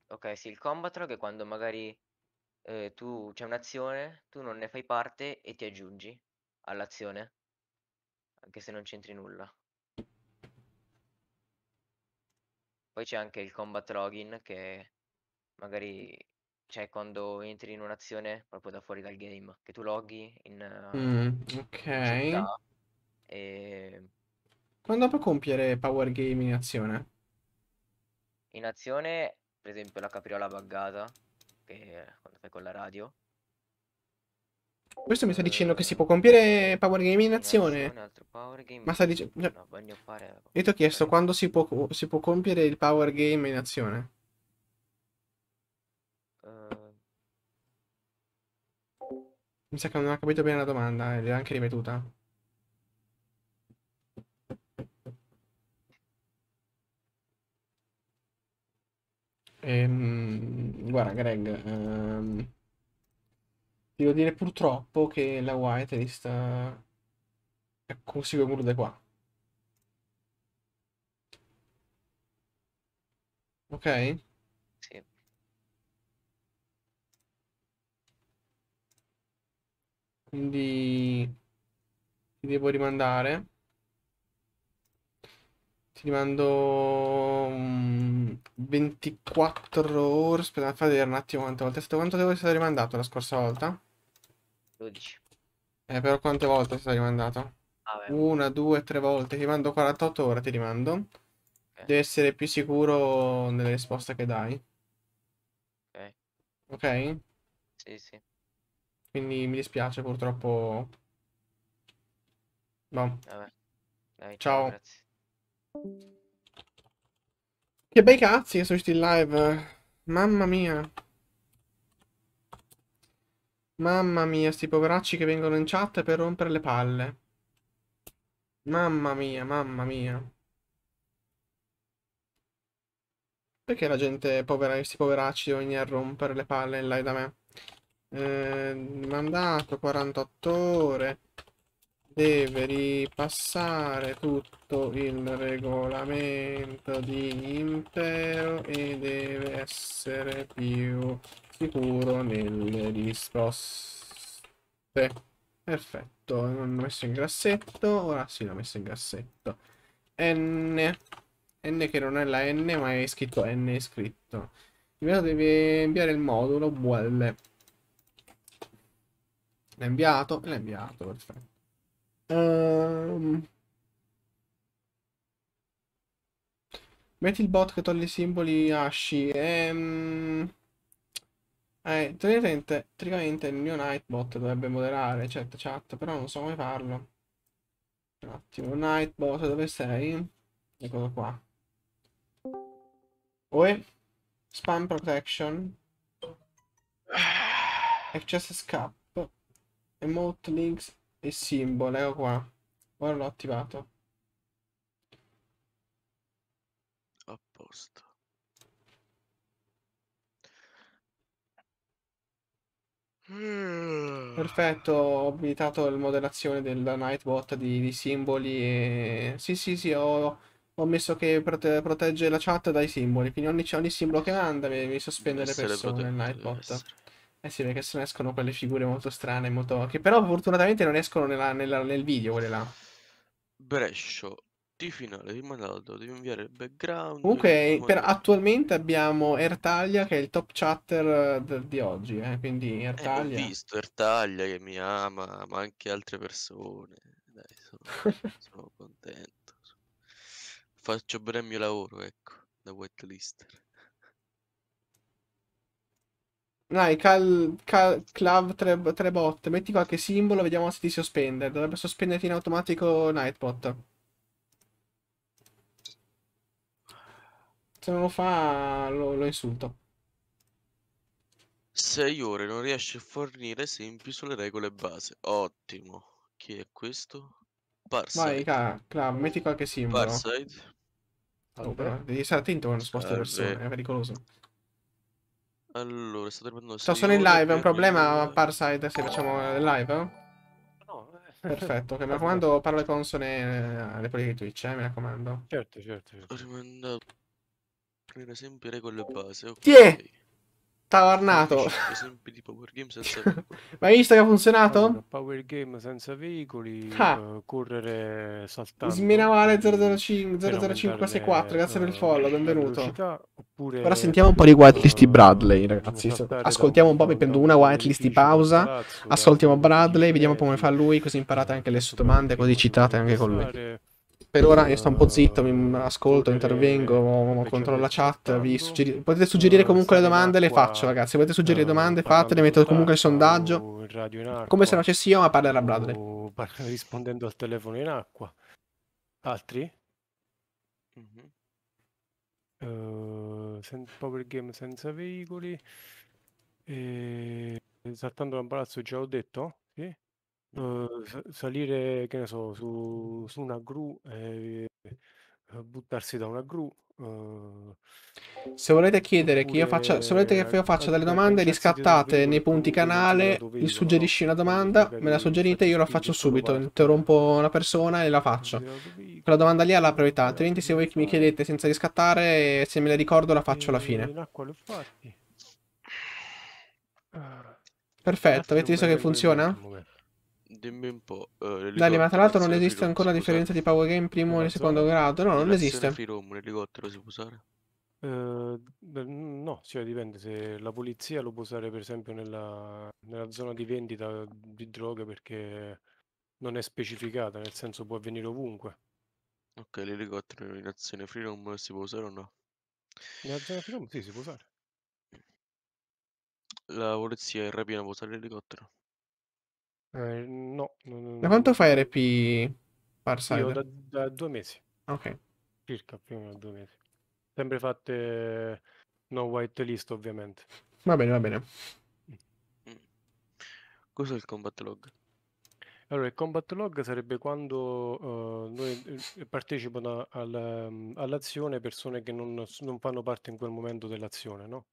Ok, sì, il combat log è quando magari eh, tu c'è un'azione, tu non ne fai parte e ti aggiungi all'azione, anche se non c'entri nulla. Poi c'è anche il combat login che magari cioè, quando entri in un'azione proprio da fuori dal game, che tu loghi in Mm, ok. città e Quando puoi compiere power game in azione? in azione, per esempio, la capriola buggata, che quando fai con la radio, Questo mi sta dicendo che si può eh, compiere power game in azione. Ma sta dicendo... Cioè, io ti ho chiesto quando si può, si può compiere il power game in azione. Mi sa che non ha capito bene la domanda, eh, l'ha anche ripetuta. Ehm, guarda Greg, ehm, devo dire purtroppo che la whitelist eh, è così conclude qua. Ok? quindi ti devo rimandare ti rimando 24 mm, ore aspetta a vedere un attimo quante volte è stato quanto devo essere rimandato la scorsa volta 12 eh però quante volte è stato rimandato ah, una due tre volte ti mando 48 ore ti rimando okay. devi essere più sicuro nelle risposte che dai ok ok sì sì quindi mi dispiace purtroppo. Boh. Vabbè. Dai, ciao. Grazie. Che bei cazzi che sono in live. Mamma mia. Mamma mia, sti poveracci che vengono in chat per rompere le palle. Mamma mia, mamma mia. Perché la gente, povera, questi poveracci, devono venire a rompere le palle in live da me? eh, mandato 48 ore deve ripassare tutto il regolamento di impero e deve essere più sicuro nelle risposte perfetto non l'ho messo in grassetto ora sì l'ho messo in grassetto n n che non è la n ma è scritto n è scritto inviato deve inviare il modulo vl L'ha inviato? L'ha inviato, perfetto. Um... Metti il bot che toglie i simboli asci. Ehm... Eh, teoricamente, il mio Nightbot dovrebbe moderare certo chat, però non so come farlo. Un attimo, Nightbot, dove sei? Eccolo qua. Oe, spam protection. Ah. Access escape emote links e simbolo ecco qua ora l'ho attivato a posto Perfetto, ho abilitato la modellazione della Nightbot di, di simboli e... Sì, sì, sì, ho, ho messo che prote protegge la chat dai simboli, quindi ogni, ogni simbolo che manda mi, mi sospende deve le persone, il Nightbot. Eh sì, perché se ne escono quelle figure molto strane, molto... che però fortunatamente non escono nella, nella, nel video quelle là. Brescio, di finale rimandato, devi inviare il background. Comunque, per, attualmente abbiamo Ertaglia che è il top chatter eh, di oggi, eh, quindi Ertaglia. Eh, ho visto Ertaglia che mi ama, ma anche altre persone. Dai, sono, [laughs] sono contento. Faccio bene il mio lavoro, ecco, da whitelist. Dai, cal, cal, clav 3 bot. Metti qualche simbolo, vediamo se ti sospende. Dovrebbe sospenderti in automatico Nightbot. Se non lo fa, lo, lo insulto. 6 ore, non riesce a fornire esempi sulle regole base. Ottimo. Chi è questo? Parside. Vai, ca, clav, metti qualche simbolo. Parside. Oh, devi stare attento quando sposti le persone, è pericoloso. Allora, state prendendo... Sto solo in live, è un problema a Parside se facciamo live? Eh? No, eh. Perfetto, mi [laughs] raccomando parlo le consone eh, alle politiche di Twitch, eh, mi raccomando. Certo, certo. certo. Ho rimandato... Prendere sempre regole base, ok. Yeah! Tavarnato. Esempi di Power Game senza [laughs] veicoli. Ma hai visto che ha funzionato? Allora, power Game senza veicoli, ah. uh, correre saltando. Sminavale 00564, grazie uh, per il follow, benvenuto. Oppure... Ora sentiamo un po' di whitelist di Bradley, ragazzi. Ascoltiamo un po', mi prendo una whitelist di pausa, ascoltiamo Bradley, vediamo come fa lui, così imparate anche le sue domande, così citate anche con lui per ora io sto un po' zitto, mi ascolto, intervengo, controllo la chat, suggerir- potete suggerire comunque le domande, le faccio ragazzi, se potete suggerire domande fatele, metto comunque il sondaggio, come se non facessi io ma parlerà Bradley. Rispondendo al telefono in acqua. Altri? mm power Game senza veicoli. E... Eh, saltando l'imbarazzo già ho detto? Sì? Uhm, salire, che ne so, su, su una gru e eh, eh, buttarsi da una gru. Eh, se volete chiedere che io faccia, se volete che io faccia delle domande, riscattate nei punti canale, mi suggerisci una domanda, me la suggerite, io la faccio subito, interrompo una persona e la faccio. Quella domanda lì ha la priorità, altrimenti se voi mi chiedete senza riscattare, se me la ricordo la faccio alla fine. Ehm, Perfetto, avete visto che funziona? Dimmi un po'. Eh, Dai, ma tra l'altro non esiste ancora differenza di power game primo e secondo grado. No, non esiste. Firom, un elicottero si può usare? Uh, no, cioè dipende se la polizia lo può usare per esempio nella, nella zona di vendita di droga perché non è specificata, nel senso può avvenire ovunque. Ok, l'elicottero in azione Freedom si può usare o no? In azione Freedom sì, si può usare. La polizia in rapina può usare l'elicottero? Eh, no. Non... Da quanto fai RP Farsider? Io da, da, due mesi. Ok. Circa più o meno due mesi. Sempre fatte no whitelist ovviamente. Va bene, va bene. Mm. Cos'è il combat log? Allora, il combat log sarebbe quando uh, noi eh, partecipano alla, mm, all'azione persone che non, non, fanno parte in quel momento dell'azione, no?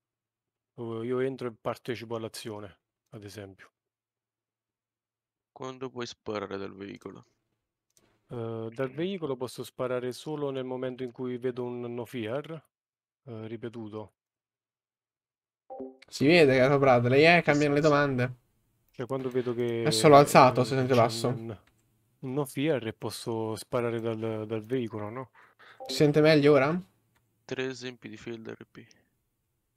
Io entro e partecipo all'azione, ad esempio. Quando puoi sparare dal veicolo? Uh, dal veicolo posso sparare solo nel momento in cui vedo un no fear uh, ripetuto. Si vede, caro Bradley, eh? Cambiano le domande. Cioè, quando vedo che... È solo alzato, se sente basso. un no fear e posso sparare dal, dal veicolo, no? Si sente meglio ora? Tre esempi di field RP.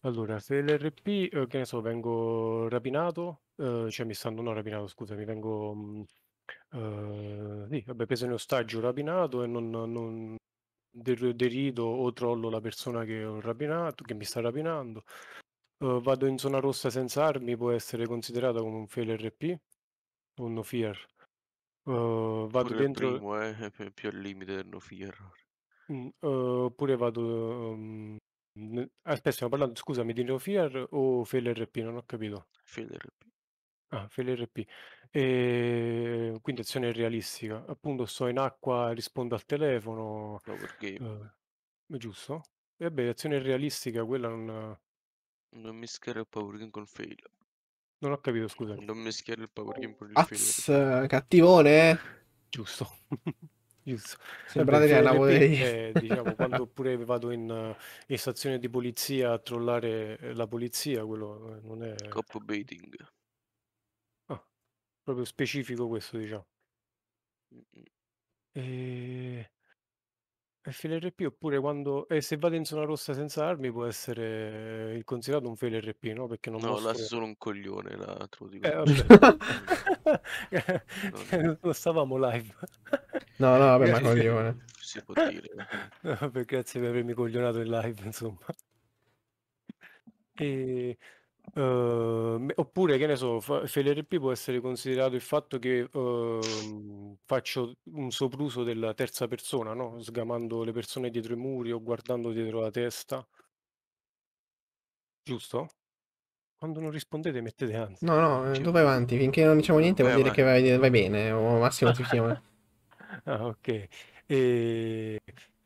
Allora, se l'RP, eh, che ne so, vengo rapinato, eh, cioè mi stanno, no rapinato, scusa, vengo, mm, eh, sì, vabbè, preso in ostaggio, rapinato e non, non der- derido o trollo la persona che ho rapinato, che mi sta rapinando, eh, vado in zona rossa senza armi, può essere considerata come un fail RP, un no fear. Eh, vado Pure dentro... il primo, eh, è più al limite del no fear. Mm, eh, oppure vado... um, eh, aspetta, stiamo parlando, scusami, di Neofiar o FLRP? Non ho capito. FLRP. Ah, FLRP. E... Ehm, quindi azione realistica. Appunto, sto in acqua, rispondo al telefono. Overgame. Eh, giusto? E eh, vabbè, azione realistica, quella non... Non mischiare il power game con fail. Non ho capito, scusa. Non mischiare il power oh. game con il Azz, fail. cattivone! Giusto. [laughs] giusto. Sembra Adriana eh, diciamo, quando pure vado in, in, stazione di polizia a trollare la polizia, quello eh, non è... Cop baiting. Ah, proprio specifico questo, diciamo. E... FLRP oppure quando e eh, se vado in zona rossa senza armi può essere eh, considerato un FLRP no? perché non no mostro... là solo un coglione là, te lo dico eh, [laughs] [laughs] non... non stavamo live No, no, vabbè, ma coglione. Si può dire. [laughs] No, per grazie per avermi coglionato in live, insomma. E, uh, oppure, che ne so, fa- FLRP può essere considerato il fatto che uh, faccio un sopruso della terza persona, no? sgamando le persone dietro i muri o guardando dietro la testa. Giusto? Quando non rispondete mettete anzi. No, no, tu eh, vai avanti, finché non diciamo niente vuol dire che vai, vai bene, o massimo ti chiama. [laughs] Ah, ok. E, eh,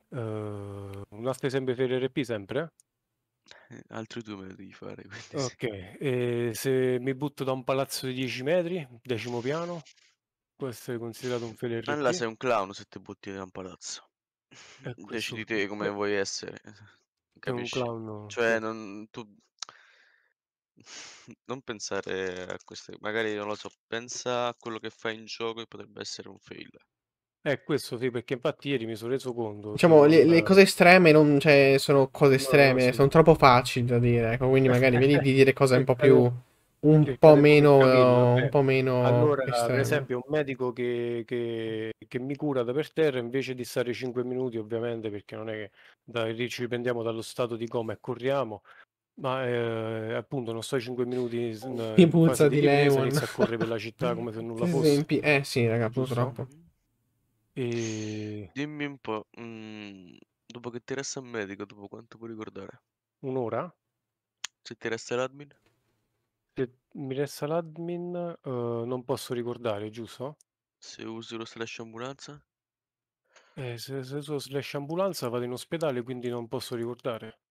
un aste sempre Ferrere P sempre? Eh, altri due me lo devi fare. quindi sì. Ok. E se mi butto da un palazzo di 10 metri, decimo piano, può essere considerato un Ferrere P? Bella, sei un clown se ti butti da un palazzo. È eh, [laughs] questo. Decidi te come vuoi essere. È un clown. Cioè, non, tu... [laughs] non pensare a queste... Magari, non lo so, pensa a quello che fai in gioco e potrebbe essere un fail. È eh, questo sì, perché infatti ieri mi sono reso conto. Diciamo, le, le cose estreme non, cioè, sono cose estreme, no, sì. sono troppo facili da dire, ecco, quindi [laughs] magari vedi di dire cose un po' più... Un po, meno, capirlo, un eh. po' meno, allora, estreme. per esempio, un medico che, che, che, mi cura da per terra invece di stare 5 minuti, ovviamente, perché non è che da, ci riprendiamo dallo stato di coma e corriamo, ma eh, appunto non sto 5 minuti in, [laughs] in puzza di, di Leon a correre per la città come se [laughs] nulla fosse. Eh sì, raga, purtroppo. E Dimmi un po', mhmm, dopo che ti resta il medico, dopo quanto puoi ricordare? Un'ora? Se ti resta l'admin? Se mi resta l'admin, eh, non posso ricordare, giusto? Se usi lo slash ambulanza? Eh, se, se uso slash ambulanza vado in ospedale, quindi non posso ricordare.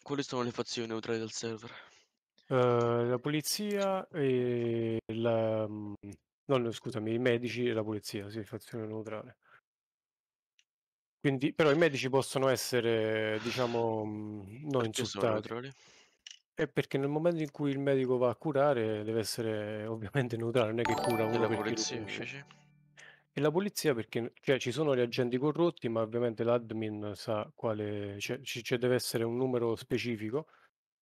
Quali sono le fazioni neutrali del server? Eh, la polizia e la, mm, No, scusami, i medici e la polizia, sì, fazione neutrale. Quindi, però i medici possono essere, diciamo, mhmm, non perché insultati. È perché nel momento in cui il medico va a curare deve essere [laughs] ovviamente neutrale, non è che cura uno e polizia invece. E la polizia perché cioè, ci sono gli agenti corrotti, ma ovviamente l'admin sa quale, cioè, ci, cioè deve essere un numero specifico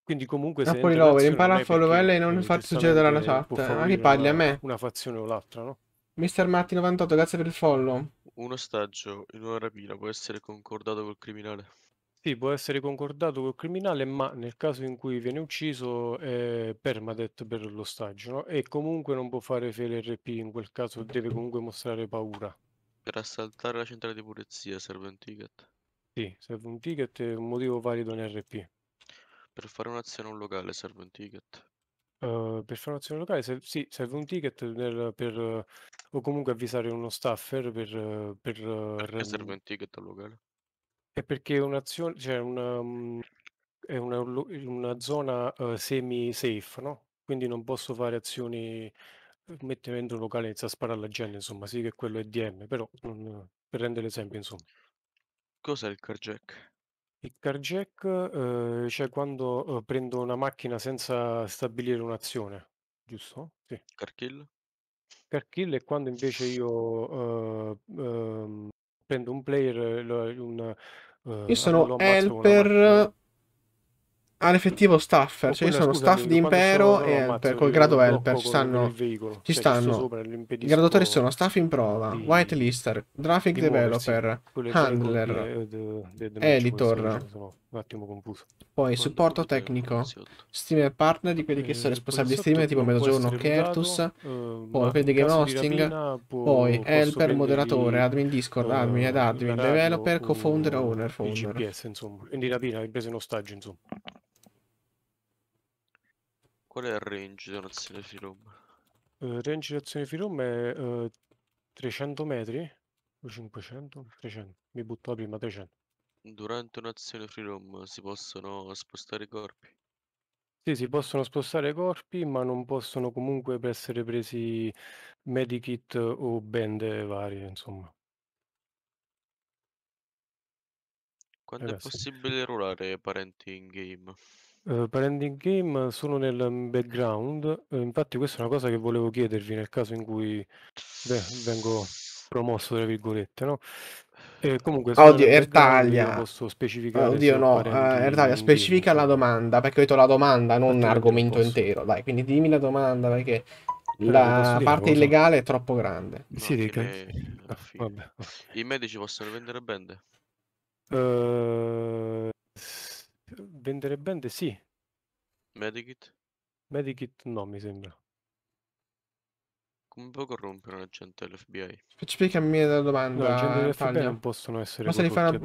quindi comunque ah, se Napoli Lover, impara a followerla e non far succedere alla chat. Ma chi parli a me? Una fazione o l'altra, no? Mister Matti 98, grazie per il follow. Un ostaggio in una rapina può essere concordato col criminale. Sì, può essere concordato col criminale, ma nel caso in cui viene ucciso è eh, permadet per l'ostaggio, no? E comunque non può fare fede RP, in quel caso deve comunque mostrare paura. Per assaltare la centrale di pulizia serve un ticket. Sì, serve un ticket e un motivo valido in RP. Per fare un'azione un locale serve un ticket. Uh, per fare un'azione locale se- sì, serve un ticket nel, per, uh, o comunque avvisare uno staffer per... Uh, per perché serve un ticket al locale? È perché è un'azione, cioè una, um, mm, è una, una zona uhm, semi-safe, no? Quindi non posso fare azioni uhm, mettendo un locale inizia a sparare alla gente, insomma, sì che quello è DM, però non, per rendere l'esempio, insomma. Cos'è il carjack? Il car jack, eh, cioè quando, uhm, prendo una macchina senza stabilire un'azione, giusto? Sì. Car kill? Car è quando invece io, uhm, ehm, prendo un player, lo un Io sono lo ammazzo una Ah, l'effettivo staff. Oh, cioè, io sono staff di impero e per, col grado helper ci cioè, stanno. Ci stanno. I gradatori sono staff in prova, whitelister, graphic developer, handler, eh, editor. Poi supporto tecnico, streamer partner di quelli che eh, sono responsabili di streamer tipo Mezzogiorno, Kertus, eh, poi quelli di game hosting, poi helper, moderatore, admin Discord, admin ad admin, developer, co-founder, owner, founder. Quindi rapina, hai preso in ostaggio insomma. Qual è il range di un'azione Firum? Uh, range di dell'azione Firum è uh, eh, 300 metri? o 500? 300. Mi buttò prima 300. Durante un'azione Firum si possono spostare i corpi? Sì, si possono spostare i corpi, ma non possono comunque essere presi medikit o bende varie, insomma. Quando eh, è possibile sì. ruolare parenti in game? Uh, eh, Parending Game solo nel mm, background, uh, infatti questa è una cosa che volevo chiedervi nel caso in cui beh, vengo promosso, tra virgolette, no? E comunque, oddio, Ertaglia, posso specificare oddio no, uh, Ertaglia, specifica la domanda, perché ho detto la domanda, non l'argomento intero, dai, quindi dimmi la domanda, perché la parte illegale è troppo grande. No, sì, dica. È... Ah, I medici possono vendere bende? Uh, Vendere band sì. Medikit? Medikit no, mi sembra. Come può corrompere un agente dell'FBI? Specifica la domanda. No, agenti non possono essere. Ma se devi fare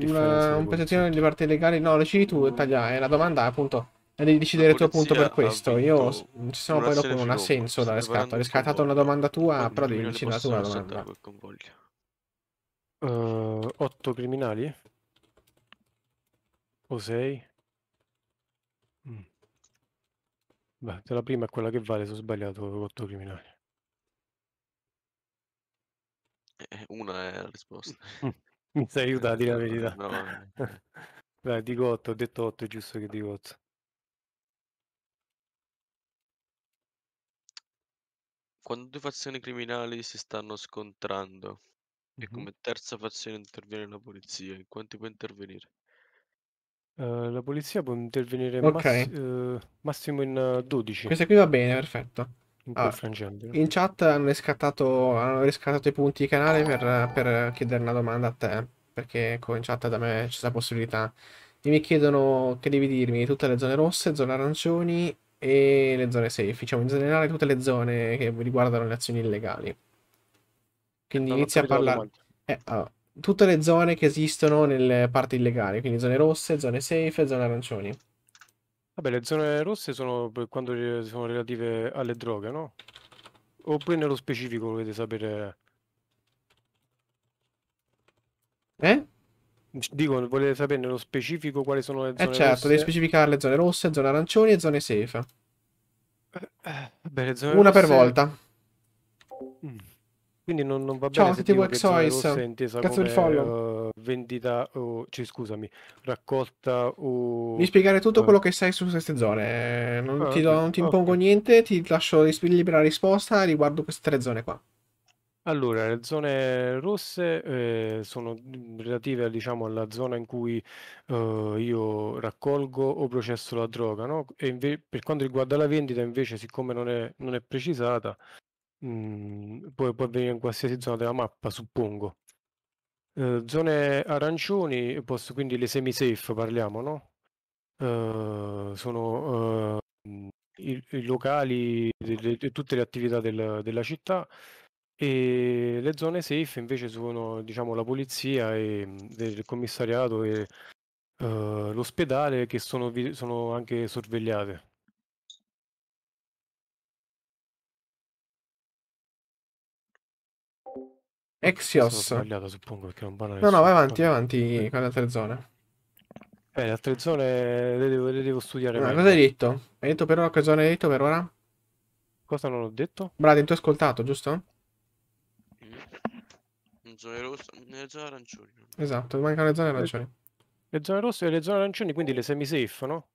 un pezzettino di parte legale, no, decidi tu, mm. taglia. È la domanda, appunto. E devi decidere tu appunto per questo. Io ci sono poi dopo, non ha senso dare scatto. Hai scattato una domanda tua, però devi decidere la tua domanda. Uh, otto criminali? O sei? Beh, se la prima è quella che vale, se ho sbagliato, rotto criminale. Eh, una è la risposta. [laughs] Mi sei aiutato a dire la [laughs] verità. No, no. Eh. [laughs] dico 8, ho detto 8, è giusto che dico 8. Quando due fazioni criminali si stanno scontrando mm-hmm. e come terza fazione interviene la polizia, in quanti può intervenire? Eh, la polizia può intervenire Ok. mass- uh, massimo in 12 eh, Questa qui va bene, perfetto. in Ah, in chat hanno riscattato, hanno riscattato i punti di canale per, per chiedere una domanda a te, perché ecco, in chat da me c'è la possibilità. E mi chiedono che devi dirmi tutte le zone rosse, zone arancioni e le zone safe, diciamo in generale tutte le zone che riguardano le azioni illegali. Quindi Non inizia a parlare. Eh, allora tutte le zone che esistono nelle parti illegali, quindi zone rosse, zone safe, e zone arancioni. Vabbè, le zone rosse sono per quando sono relative alle droghe, no? Oppure nello specifico volete sapere... Eh? Dico, volete sapere nello specifico quali sono le eh, zone eh certo, rosse? devi specificare le zone rosse, zone arancioni e zone safe. Eh, eh, vabbè, zone Una rosse... per volta. Mm. Quindi non, non va bene Ciao, se dico che Zoe intesa Cazzo come follow. Uh, vendita o, cioè, scusami, raccolta o... Mi spiegare tutto uh. quello che sai su queste zone. Eh, non, ah, ti, do, non ti impongo okay. niente, ti lascio libera risposta riguardo queste tre zone qua. Allora, le zone rosse eh, sono relative diciamo, alla zona in cui eh, io raccolgo o processo la droga, no? E per quanto riguarda la vendita, invece, siccome non è, non è precisata, Mm, può, può avvenire in qualsiasi zona della mappa, suppongo. Eh, zone arancioni, posso, quindi le semi-safe parliamo, no? Eh, sono eh, i, i, locali di tutte le attività del, della città e le zone safe invece sono diciamo, la polizia e il mhmm, commissariato e ehm, l'ospedale che sono, sono anche sorvegliate Eh, Exios. Ho suppongo, perché non vanno No, no, vai avanti, vai avanti con le altre zone. Eh, le altre zone le devo, le devo studiare. No, cosa hai detto? Hai detto per ora che zone hai detto per ora? Cosa non ho detto? Braden, tu hai ascoltato, giusto? Mm. Zone rosse, nelle zone arancioni. Esatto, mancano le zone eh, arancioni. Le zone rosse e le zone arancioni, quindi le semi-safe, no?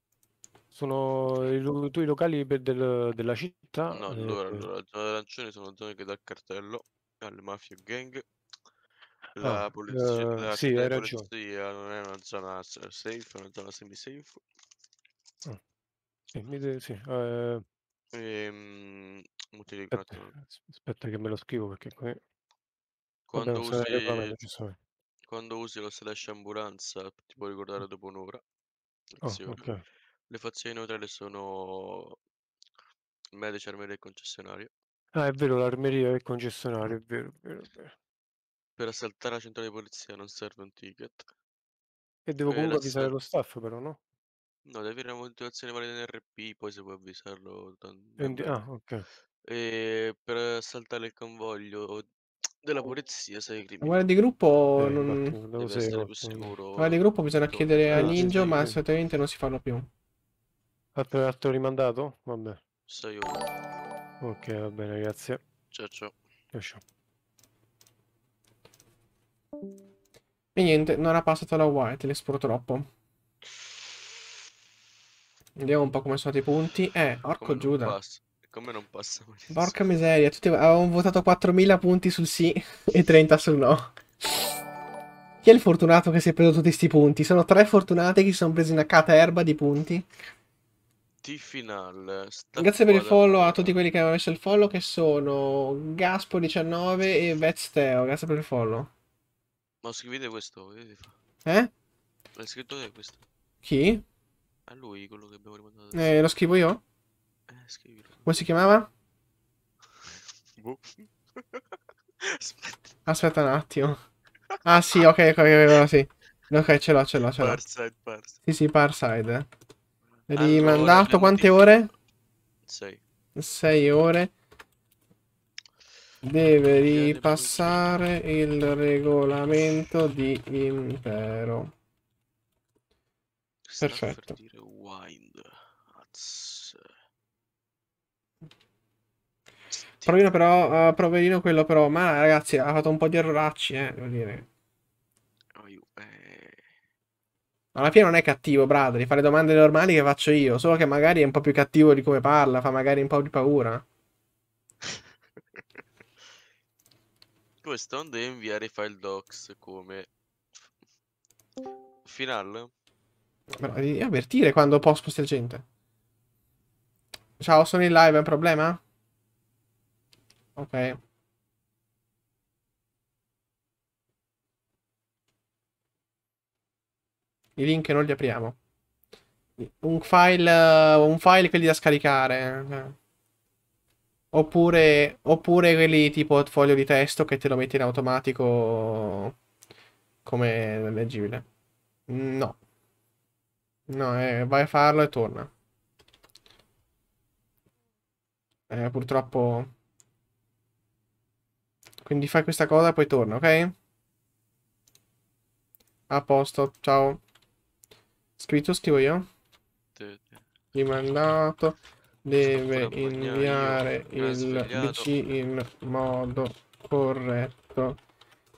Sono i, tuoi locali del, della città. No, allora, eh, allora, le zone arancioni sono zone che dal cartello al Mafia Gang. La, oh, polizia, uh, la sì, polizia non è una zona safe, è una zona semi-safe. Oh. Sì, mi, sì, eh... e, ehm, aspetta, aspetta, che me lo scrivo perché qui... Quando Vabbè, usi, quando usi lo slash ambulanza ti puoi ricordare dopo un'ora. Oh, okay. Le fazioni neutrali sono medici, armeria e concessionario. Ah, è vero, l'armeria e il concessionario, è vero, è vero, è vero. Per assaltare la centrale di polizia non serve un ticket. E devo Per comunque avvisare lo staff, però, no? No, devi avere una motivazione valida in RP, poi se puoi avvisarlo, Quindi- ah, ok. E per assaltare il convoglio della oh. polizia sei La Guarda di gruppo Eh, non... infatti, lo Devi essere più quindi. La di gruppo bisogna contro chiedere a Ninja, ma sì. non si fanno più. Altro, rimandato? Vabbè. 6-1. Ok, va bene, grazie. Ciao ciao. ciao, ciao. E niente, non ha passato la whitelist purtroppo. Vediamo un po' come sono stati i punti. Eh, orco Giuda. Passa. Come non passa? Porca miseria, tutti avevamo votato 4.000 punti sul sì e 30 sul no. Chi è il fortunato che si è preso tutti questi punti? Sono tre fortunate che si sono presi una caterba di punti. T-Final. Grazie per il follow a tutti quelli che hanno messo il follow, che sono Gaspo19 e Vetsteo. Grazie per il follow. Ma scrivete questo, Eh? L'ha scritto te questo? Chi? A lui, quello che abbiamo rimandato. Adesso. Eh, lo scrivo io? Eh, scrivilo. Come si chiamava? [laughs] Boh. Aspetta. Aspetta un attimo. Ah sì, ok, ok, ok, sì. Ok, ce l'ho, ce l'ho, ce l'ho. Parside, parside. Sì, sì, parside. Rimandato allora, quante detto. ore? 6. 6 ore. Deve ripassare il regolamento di impero. Perfetto. Provino però, uh, eh, proverino quello però, ma ragazzi ha fatto un po' di erroracci, eh, devo dire. Ma Alla fine non è cattivo, Bradley. Fa le domande normali che faccio io. Solo che magari è un po' più cattivo di come parla. Fa magari un po' di paura. Questo onde inviare file docs come finale. Però devi avvertire quando posso questa gente. Ciao, sono in live, è un problema? Ok. I link non li apriamo. Un file, eh, un file quelli da scaricare. Eh. Oppure, oppure quelli tipo foglio di testo che te lo metti in automatico come leggibile. No. No, eh, vai a farlo e torna. Eh, purtroppo... Quindi fai questa cosa e poi torna, ok? A posto, ciao. Scritto scrivo io? Te, te. Rimandato deve inviare il PC in modo corretto.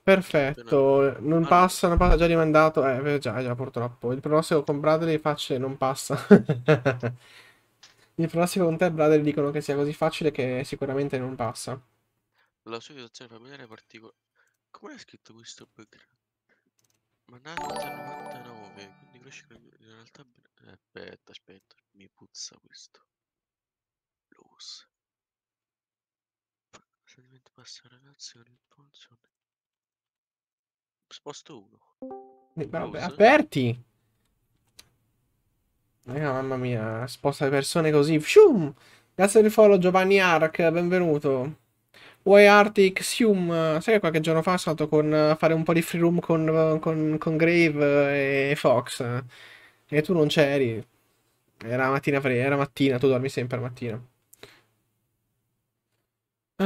Perfetto, non passa, non passa, già rimandato, eh già, già purtroppo. Il prossimo con Bradley facile non passa. [laughs] il prossimo con te Bradley dicono che sia così facile che sicuramente non passa. La sua situazione familiare è particolare. Come è scritto questo background? Ma nato nel riesci in realtà eh, aspetta aspetta mi puzza questo Los Sentiment passa ragazzi con il polso Sposto uno vabbè, aperti Raga, eh, mamma mia sposta le persone così Fium! Grazie del follow Giovanni Ark, benvenuto Why Arctic Sium. Sai che qualche giorno fa sono stato con, eh, a fare un po' di free room con, eh, con, con Grave eh, e Fox. E tu non c'eri. Era mattina, era mattina, tu dormi sempre mattina. Uh,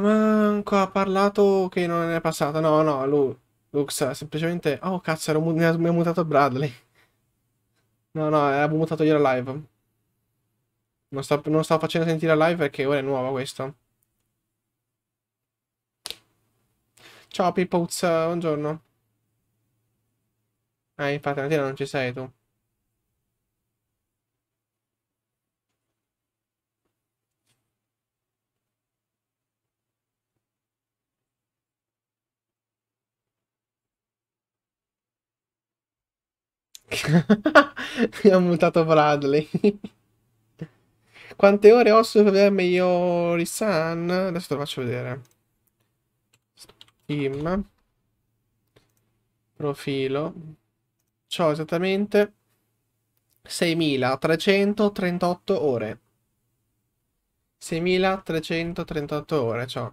manco ha parlato che non è passata. No, no, lui, Lux, semplicemente... Oh, cazzo, ero, mi, ha, mi ha mutato Bradley. No, no, avevo mutato io la live. Non sto, non sto facendo sentire la live perché ora è nuova questo. Ciao Pippuz, buongiorno. Eh, infatti, Mattia non ci sei tu. [laughs] Mi ha mutato Bradley. [laughs] Quante ore ho su per vedermi io Risan? Adesso te lo faccio vedere team profilo ciò esattamente 6338 ore 6338 ore ciò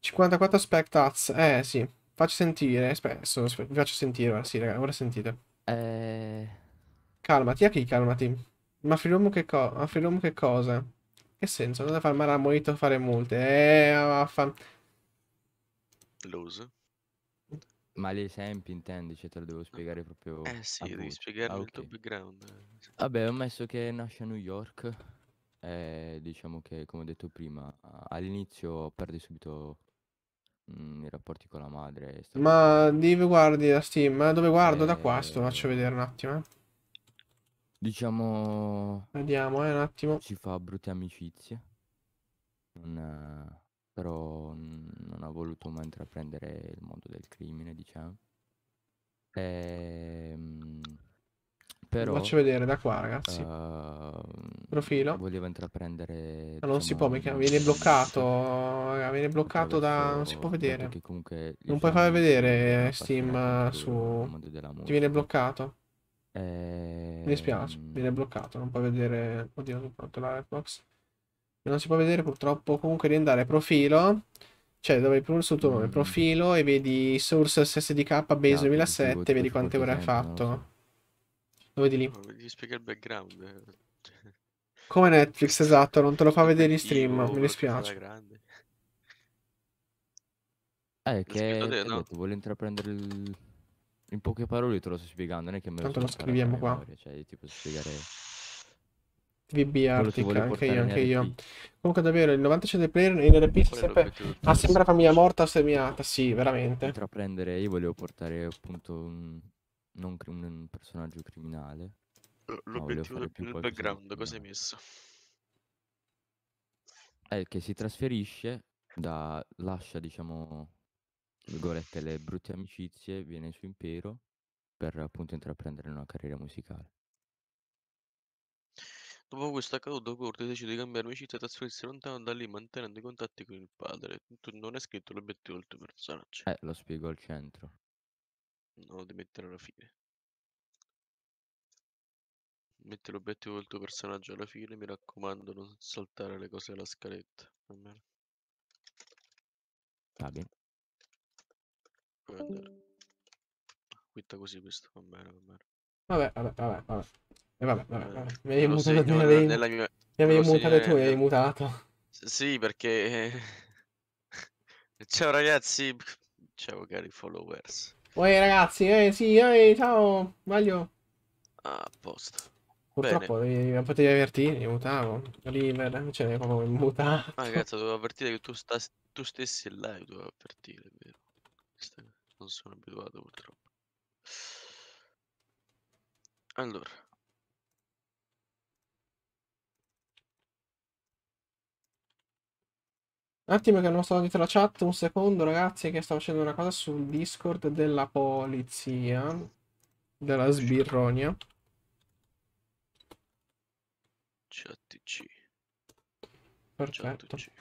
54 spectats eh sì faccio sentire spesso vi faccio sentire ora sì ragazzi ora sentite eh... calmati a chi calmati ma freedom che, co che cosa che senso? Non da farmare a morito fare multe. Eh, vaffan. Lose. Ma gli esempi intendi, cioè te lo devo spiegare proprio. Eh sì, devi spiegare ah, okay. il tuo background. Vabbè, ho messo che nasce a New York. Eh, diciamo che, come ho detto prima, all'inizio perde subito mh, mm, i rapporti con la madre. Ma dove guardi la Steam? Dove guardo? Eh, da qua, sto eh, faccio vedere un attimo. Eh. Diciamo... Vediamo, eh, un attimo. Ci fa brutte amicizie. Non, però non ha voluto mai intraprendere il mondo del crimine, diciamo. Ehm... Però, faccio vedere da qua, ragazzi. Uh, Profilo. Voleva intraprendere. Ma non si diciamo, può, perché viene bloccato. Eh, viene [laughs] bloccato da. Non si può vedere. Comunque, non puoi far vedere eh, Steam eh, su. Ti viene bloccato. Eh... Mi ehm, dispiace, viene bloccato, non puoi vedere... Oddio, non fatto la Non si può vedere purtroppo, comunque devi andare profilo, cioè dove il sul tuo nome, profilo e vedi source SSDK base 2007, esatto, tipo, vedi quante ore hai fatto. No. Lo vedi lì. Gli spiega il background. Come Netflix, [laughs] esatto, non te lo fa vedere in stream, eh, Io, mi dispiace. Eh, che, che no. vuole intraprendere il in poche parole te lo sto spiegando, non è che me lo Tanto lo scriviamo qua. Memoria, cioè, tipo spiegare... VB Arctic, anche io, anche io. Comunque davvero, il 97 player in RP si sempre... Ah, sembra famiglia morta semiata, sì, veramente. Intraprendere, io volevo portare appunto un, non un personaggio criminale. L'obiettivo no, nel background, cosa hai messo? È eh, che si trasferisce da... lascia, diciamo, virgolette, le brutte amicizie, viene su impero per appunto intraprendere una carriera musicale. Dopo questo accaduto, Corte decide di cambiare amicizia e trasferirsi lontano da lì mantenendo i contatti con il padre. Non è scritto l'obiettivo del tuo personaggio. Eh, lo spiego al centro. No, devi mettere alla fine. Mette l'obiettivo del tuo personaggio alla fine, mi raccomando, non saltare le cose alla scaletta. Va bene. Va bene. Quitta così questo, va bene, va bene. Vabbè, vabbè, vabbè, vabbè. E vabbè, vabbè, eh, vabbè. Mi hai mutato, segno, mi avevi, nella mia... mi avevi mutato tu, mi eh, avevi mutato. Sì, perché... [laughs] Ciao ragazzi, ciao cari followers. Oi ragazzi, eh sì, eh, ciao, Maglio. Ah, a posto. Purtroppo devi, oh. non potevi avvertire, mutavo. River, cioè, come mutato. Ma ah, cazzo, dovevo avvertire che tu, sta, tu stessi in live, dovevo avvertire, vero? Questa non sono abituato purtroppo. Allora. Un attimo che non sto dietro la chat, un secondo ragazzi che sto facendo una cosa sul Discord della polizia, della sbirronia. Chat C. Perfetto. Chat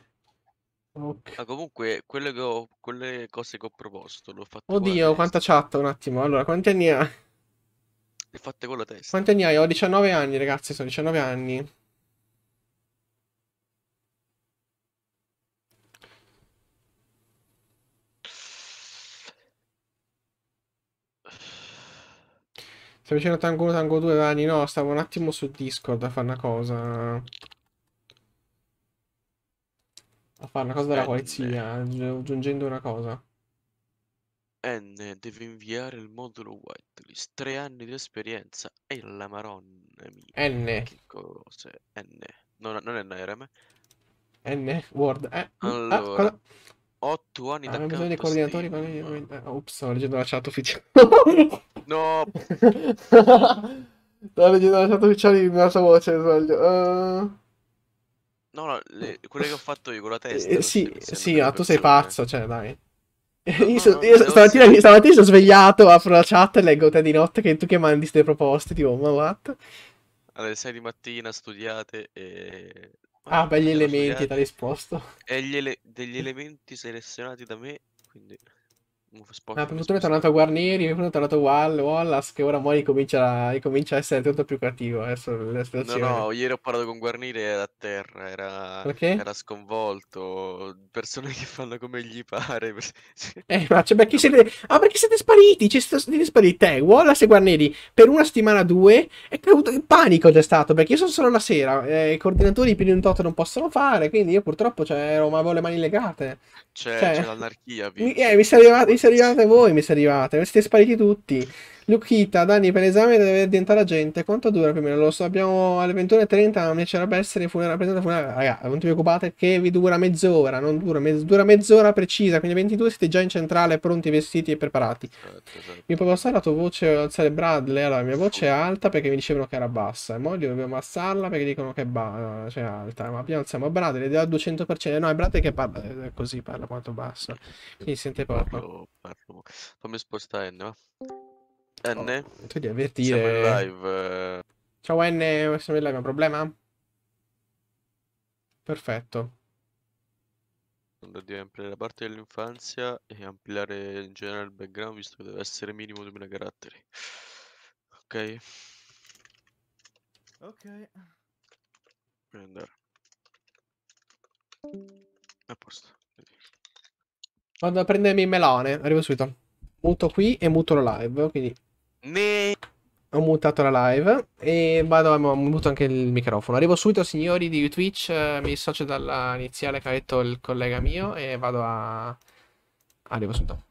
Okay. Ma ah, comunque, quelle, ho, quelle, cose che ho proposto l'ho fatto. Oddio, quanta chat un attimo. Allora, quanti anni hai? Le fatte con la testa. Quanti anni hai? Ho 19 anni, ragazzi, sono 19 anni. Sto vicino a Tango Tango 2 anni, no, stavo un attimo su Discord a fare una cosa a fare una cosa della eh, polizia, aggiungendo una cosa. Eh, N deve inviare il modulo whitelist. Tre anni di esperienza e la maronna mia. N. Che cose? N. Non, non è NRM. N, Word. Eh. Ah, ah, allora, ah, 8 anni ah, da bisogno dei coordinatori con eh, Ops, stavo [laughs] leggendo la chat ufficiale. no. stavo leggendo la chat ufficiale di una sua voce, sbaglio. Uh... No, no, le, [laughs] quelle che ho fatto io con la testa. Eh, sì, sì, ma ah, tu sei eh. pazzo, cioè, dai. [laughs] stamattina, mi sono svegliato, apro la chat e leggo te di notte che tu che mandi queste proposte, tipo, ma what? Alle 6 di mattina studiate e... ah, beh, gli elementi, ti ha risposto. E ele- degli [laughs] elementi selezionati da me, quindi move spot. Ah, per fortuna è tornato Guarnieri, per fortuna è tornato Wallace, che ora muore comincia, ricomincia a essere tutto più cattivo. Adesso No, no, ieri ho parlato con Guarnieri era a terra, era, era sconvolto. Persone che fanno come gli pare. eh, ma cioè, perché siete... Ah, perché siete spariti? Ci siete spariti te, Wallace e Guarnieri, per una settimana o due, è caduto in panico c'è stato, perché io sono solo la sera, eh, i coordinatori più di un tot non possono fare, quindi io purtroppo cioè, ero, avevo le mani legate. C'è, cioè, c'è l'anarchia. Mi, eh, mi, sarivate, mi sarivate voi, mi sarivate, siete spariti tutti. Luchita, Dani, per l'esame deve diventare agente. Quanto dura più o meno? Lo so, abbiamo alle 21.30, mi c'era essere funerale, presente funerale. Raga, non ti preoccupate che vi dura mezz'ora, non dura, mezz- dura mezz'ora precisa, quindi 22 siete già in centrale, pronti, vestiti e preparati. Esatto, esatto. Mi può passare la tua voce, alzare Bradley? Allora, la mia voce è alta perché mi dicevano che era bassa, e ora dobbiamo alzarla perché dicono che è cioè alta. Ma abbiamo alziamo Bradley, al 200%. No, è Bradley che parla così, parla molto basso, quindi sente poco. Parlo, parlo. Fammi spostare, no? N? Oh, tu di avvertire. Siamo in live. Eh. Ciao N, siamo in live, un problema? Perfetto. Devi ampliare la parte dell'infanzia e ampliare in generale il background visto che deve essere minimo 2000 caratteri. Ok. Ok. Puoi andare. A posto. Vado a prendermi il melone, arrivo subito. Muto qui e muto la live, quindi ne... Ho mutato la live e vado, a mutato anche il microfono. Arrivo subito, signori di Twitch, eh, mi dissocio dall'iniziale che ha detto il collega mio e vado a... Arrivo subito.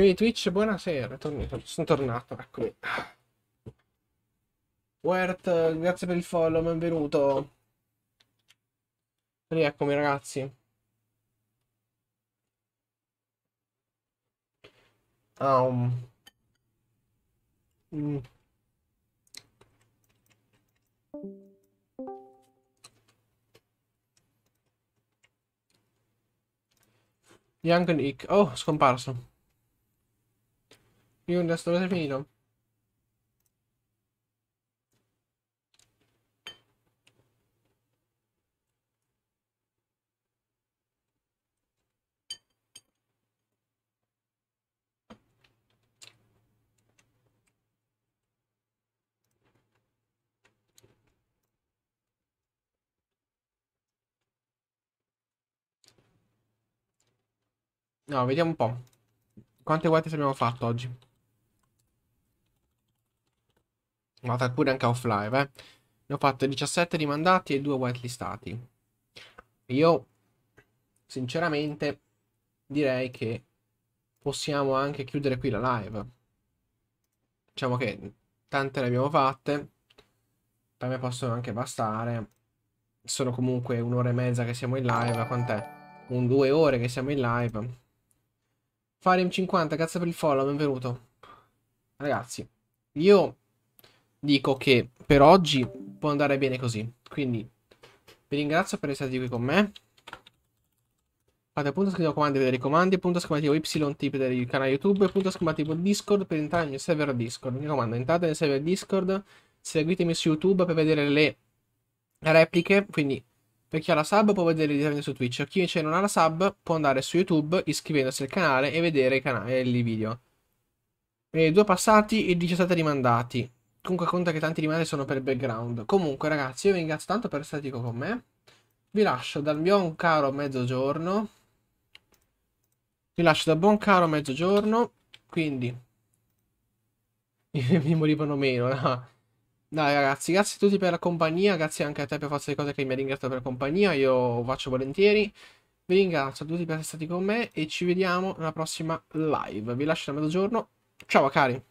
Signori Twitch, buonasera, sono tornato, eccomi. Wert, grazie per il follow, benvenuto. Rieccomi ragazzi. Um. Mm. Young Nick. Oh, scomparso. Io non sto finito. No, vediamo un po'. Quante volte abbiamo fatto oggi? vada pure anche offlive, eh. Ne ho fatto 17 rimandati e 2 whitelistati. Io, sinceramente, direi che possiamo anche chiudere qui la live. Diciamo che tante le abbiamo fatte, per me possono anche bastare. Sono comunque un'ora e mezza che siamo in live, quant'è? Un due ore che siamo in live. Farium50, grazie per il follow, benvenuto. Ragazzi, io dico che per oggi può andare bene così. Quindi vi ringrazio per essere stati qui con me. Fate punto scritto comandi per vedere i comandi, punto schematico YT per il canale YouTube, punto schematico Discord per entrare nel mio server Discord. Mi raccomando, entrate nel server Discord, seguitemi su YouTube per vedere le repliche, quindi per chi ha la sub può vedere direttamente su Twitch, chi invece non ha la sub può andare su YouTube iscrivendosi al canale e vedere i, canali, i video. E due passati e 17 rimandati. Comunque conta che tanti rimandi sono per background. Comunque ragazzi, io vi ringrazio tanto per essere stati con me. Vi lascio dal mio caro mezzogiorno. Vi lascio dal buon caro mezzogiorno. Quindi... [laughs] mi morivano meno, no? Eh. Dai ragazzi, grazie a tutti per la compagnia, grazie anche a te per forza di cose che mi hai ringraziato per la compagnia, io faccio volentieri. Vi ringrazio a tutti per essere stati con me e ci vediamo nella prossima live. Vi lascio a mezzogiorno. Ciao cari!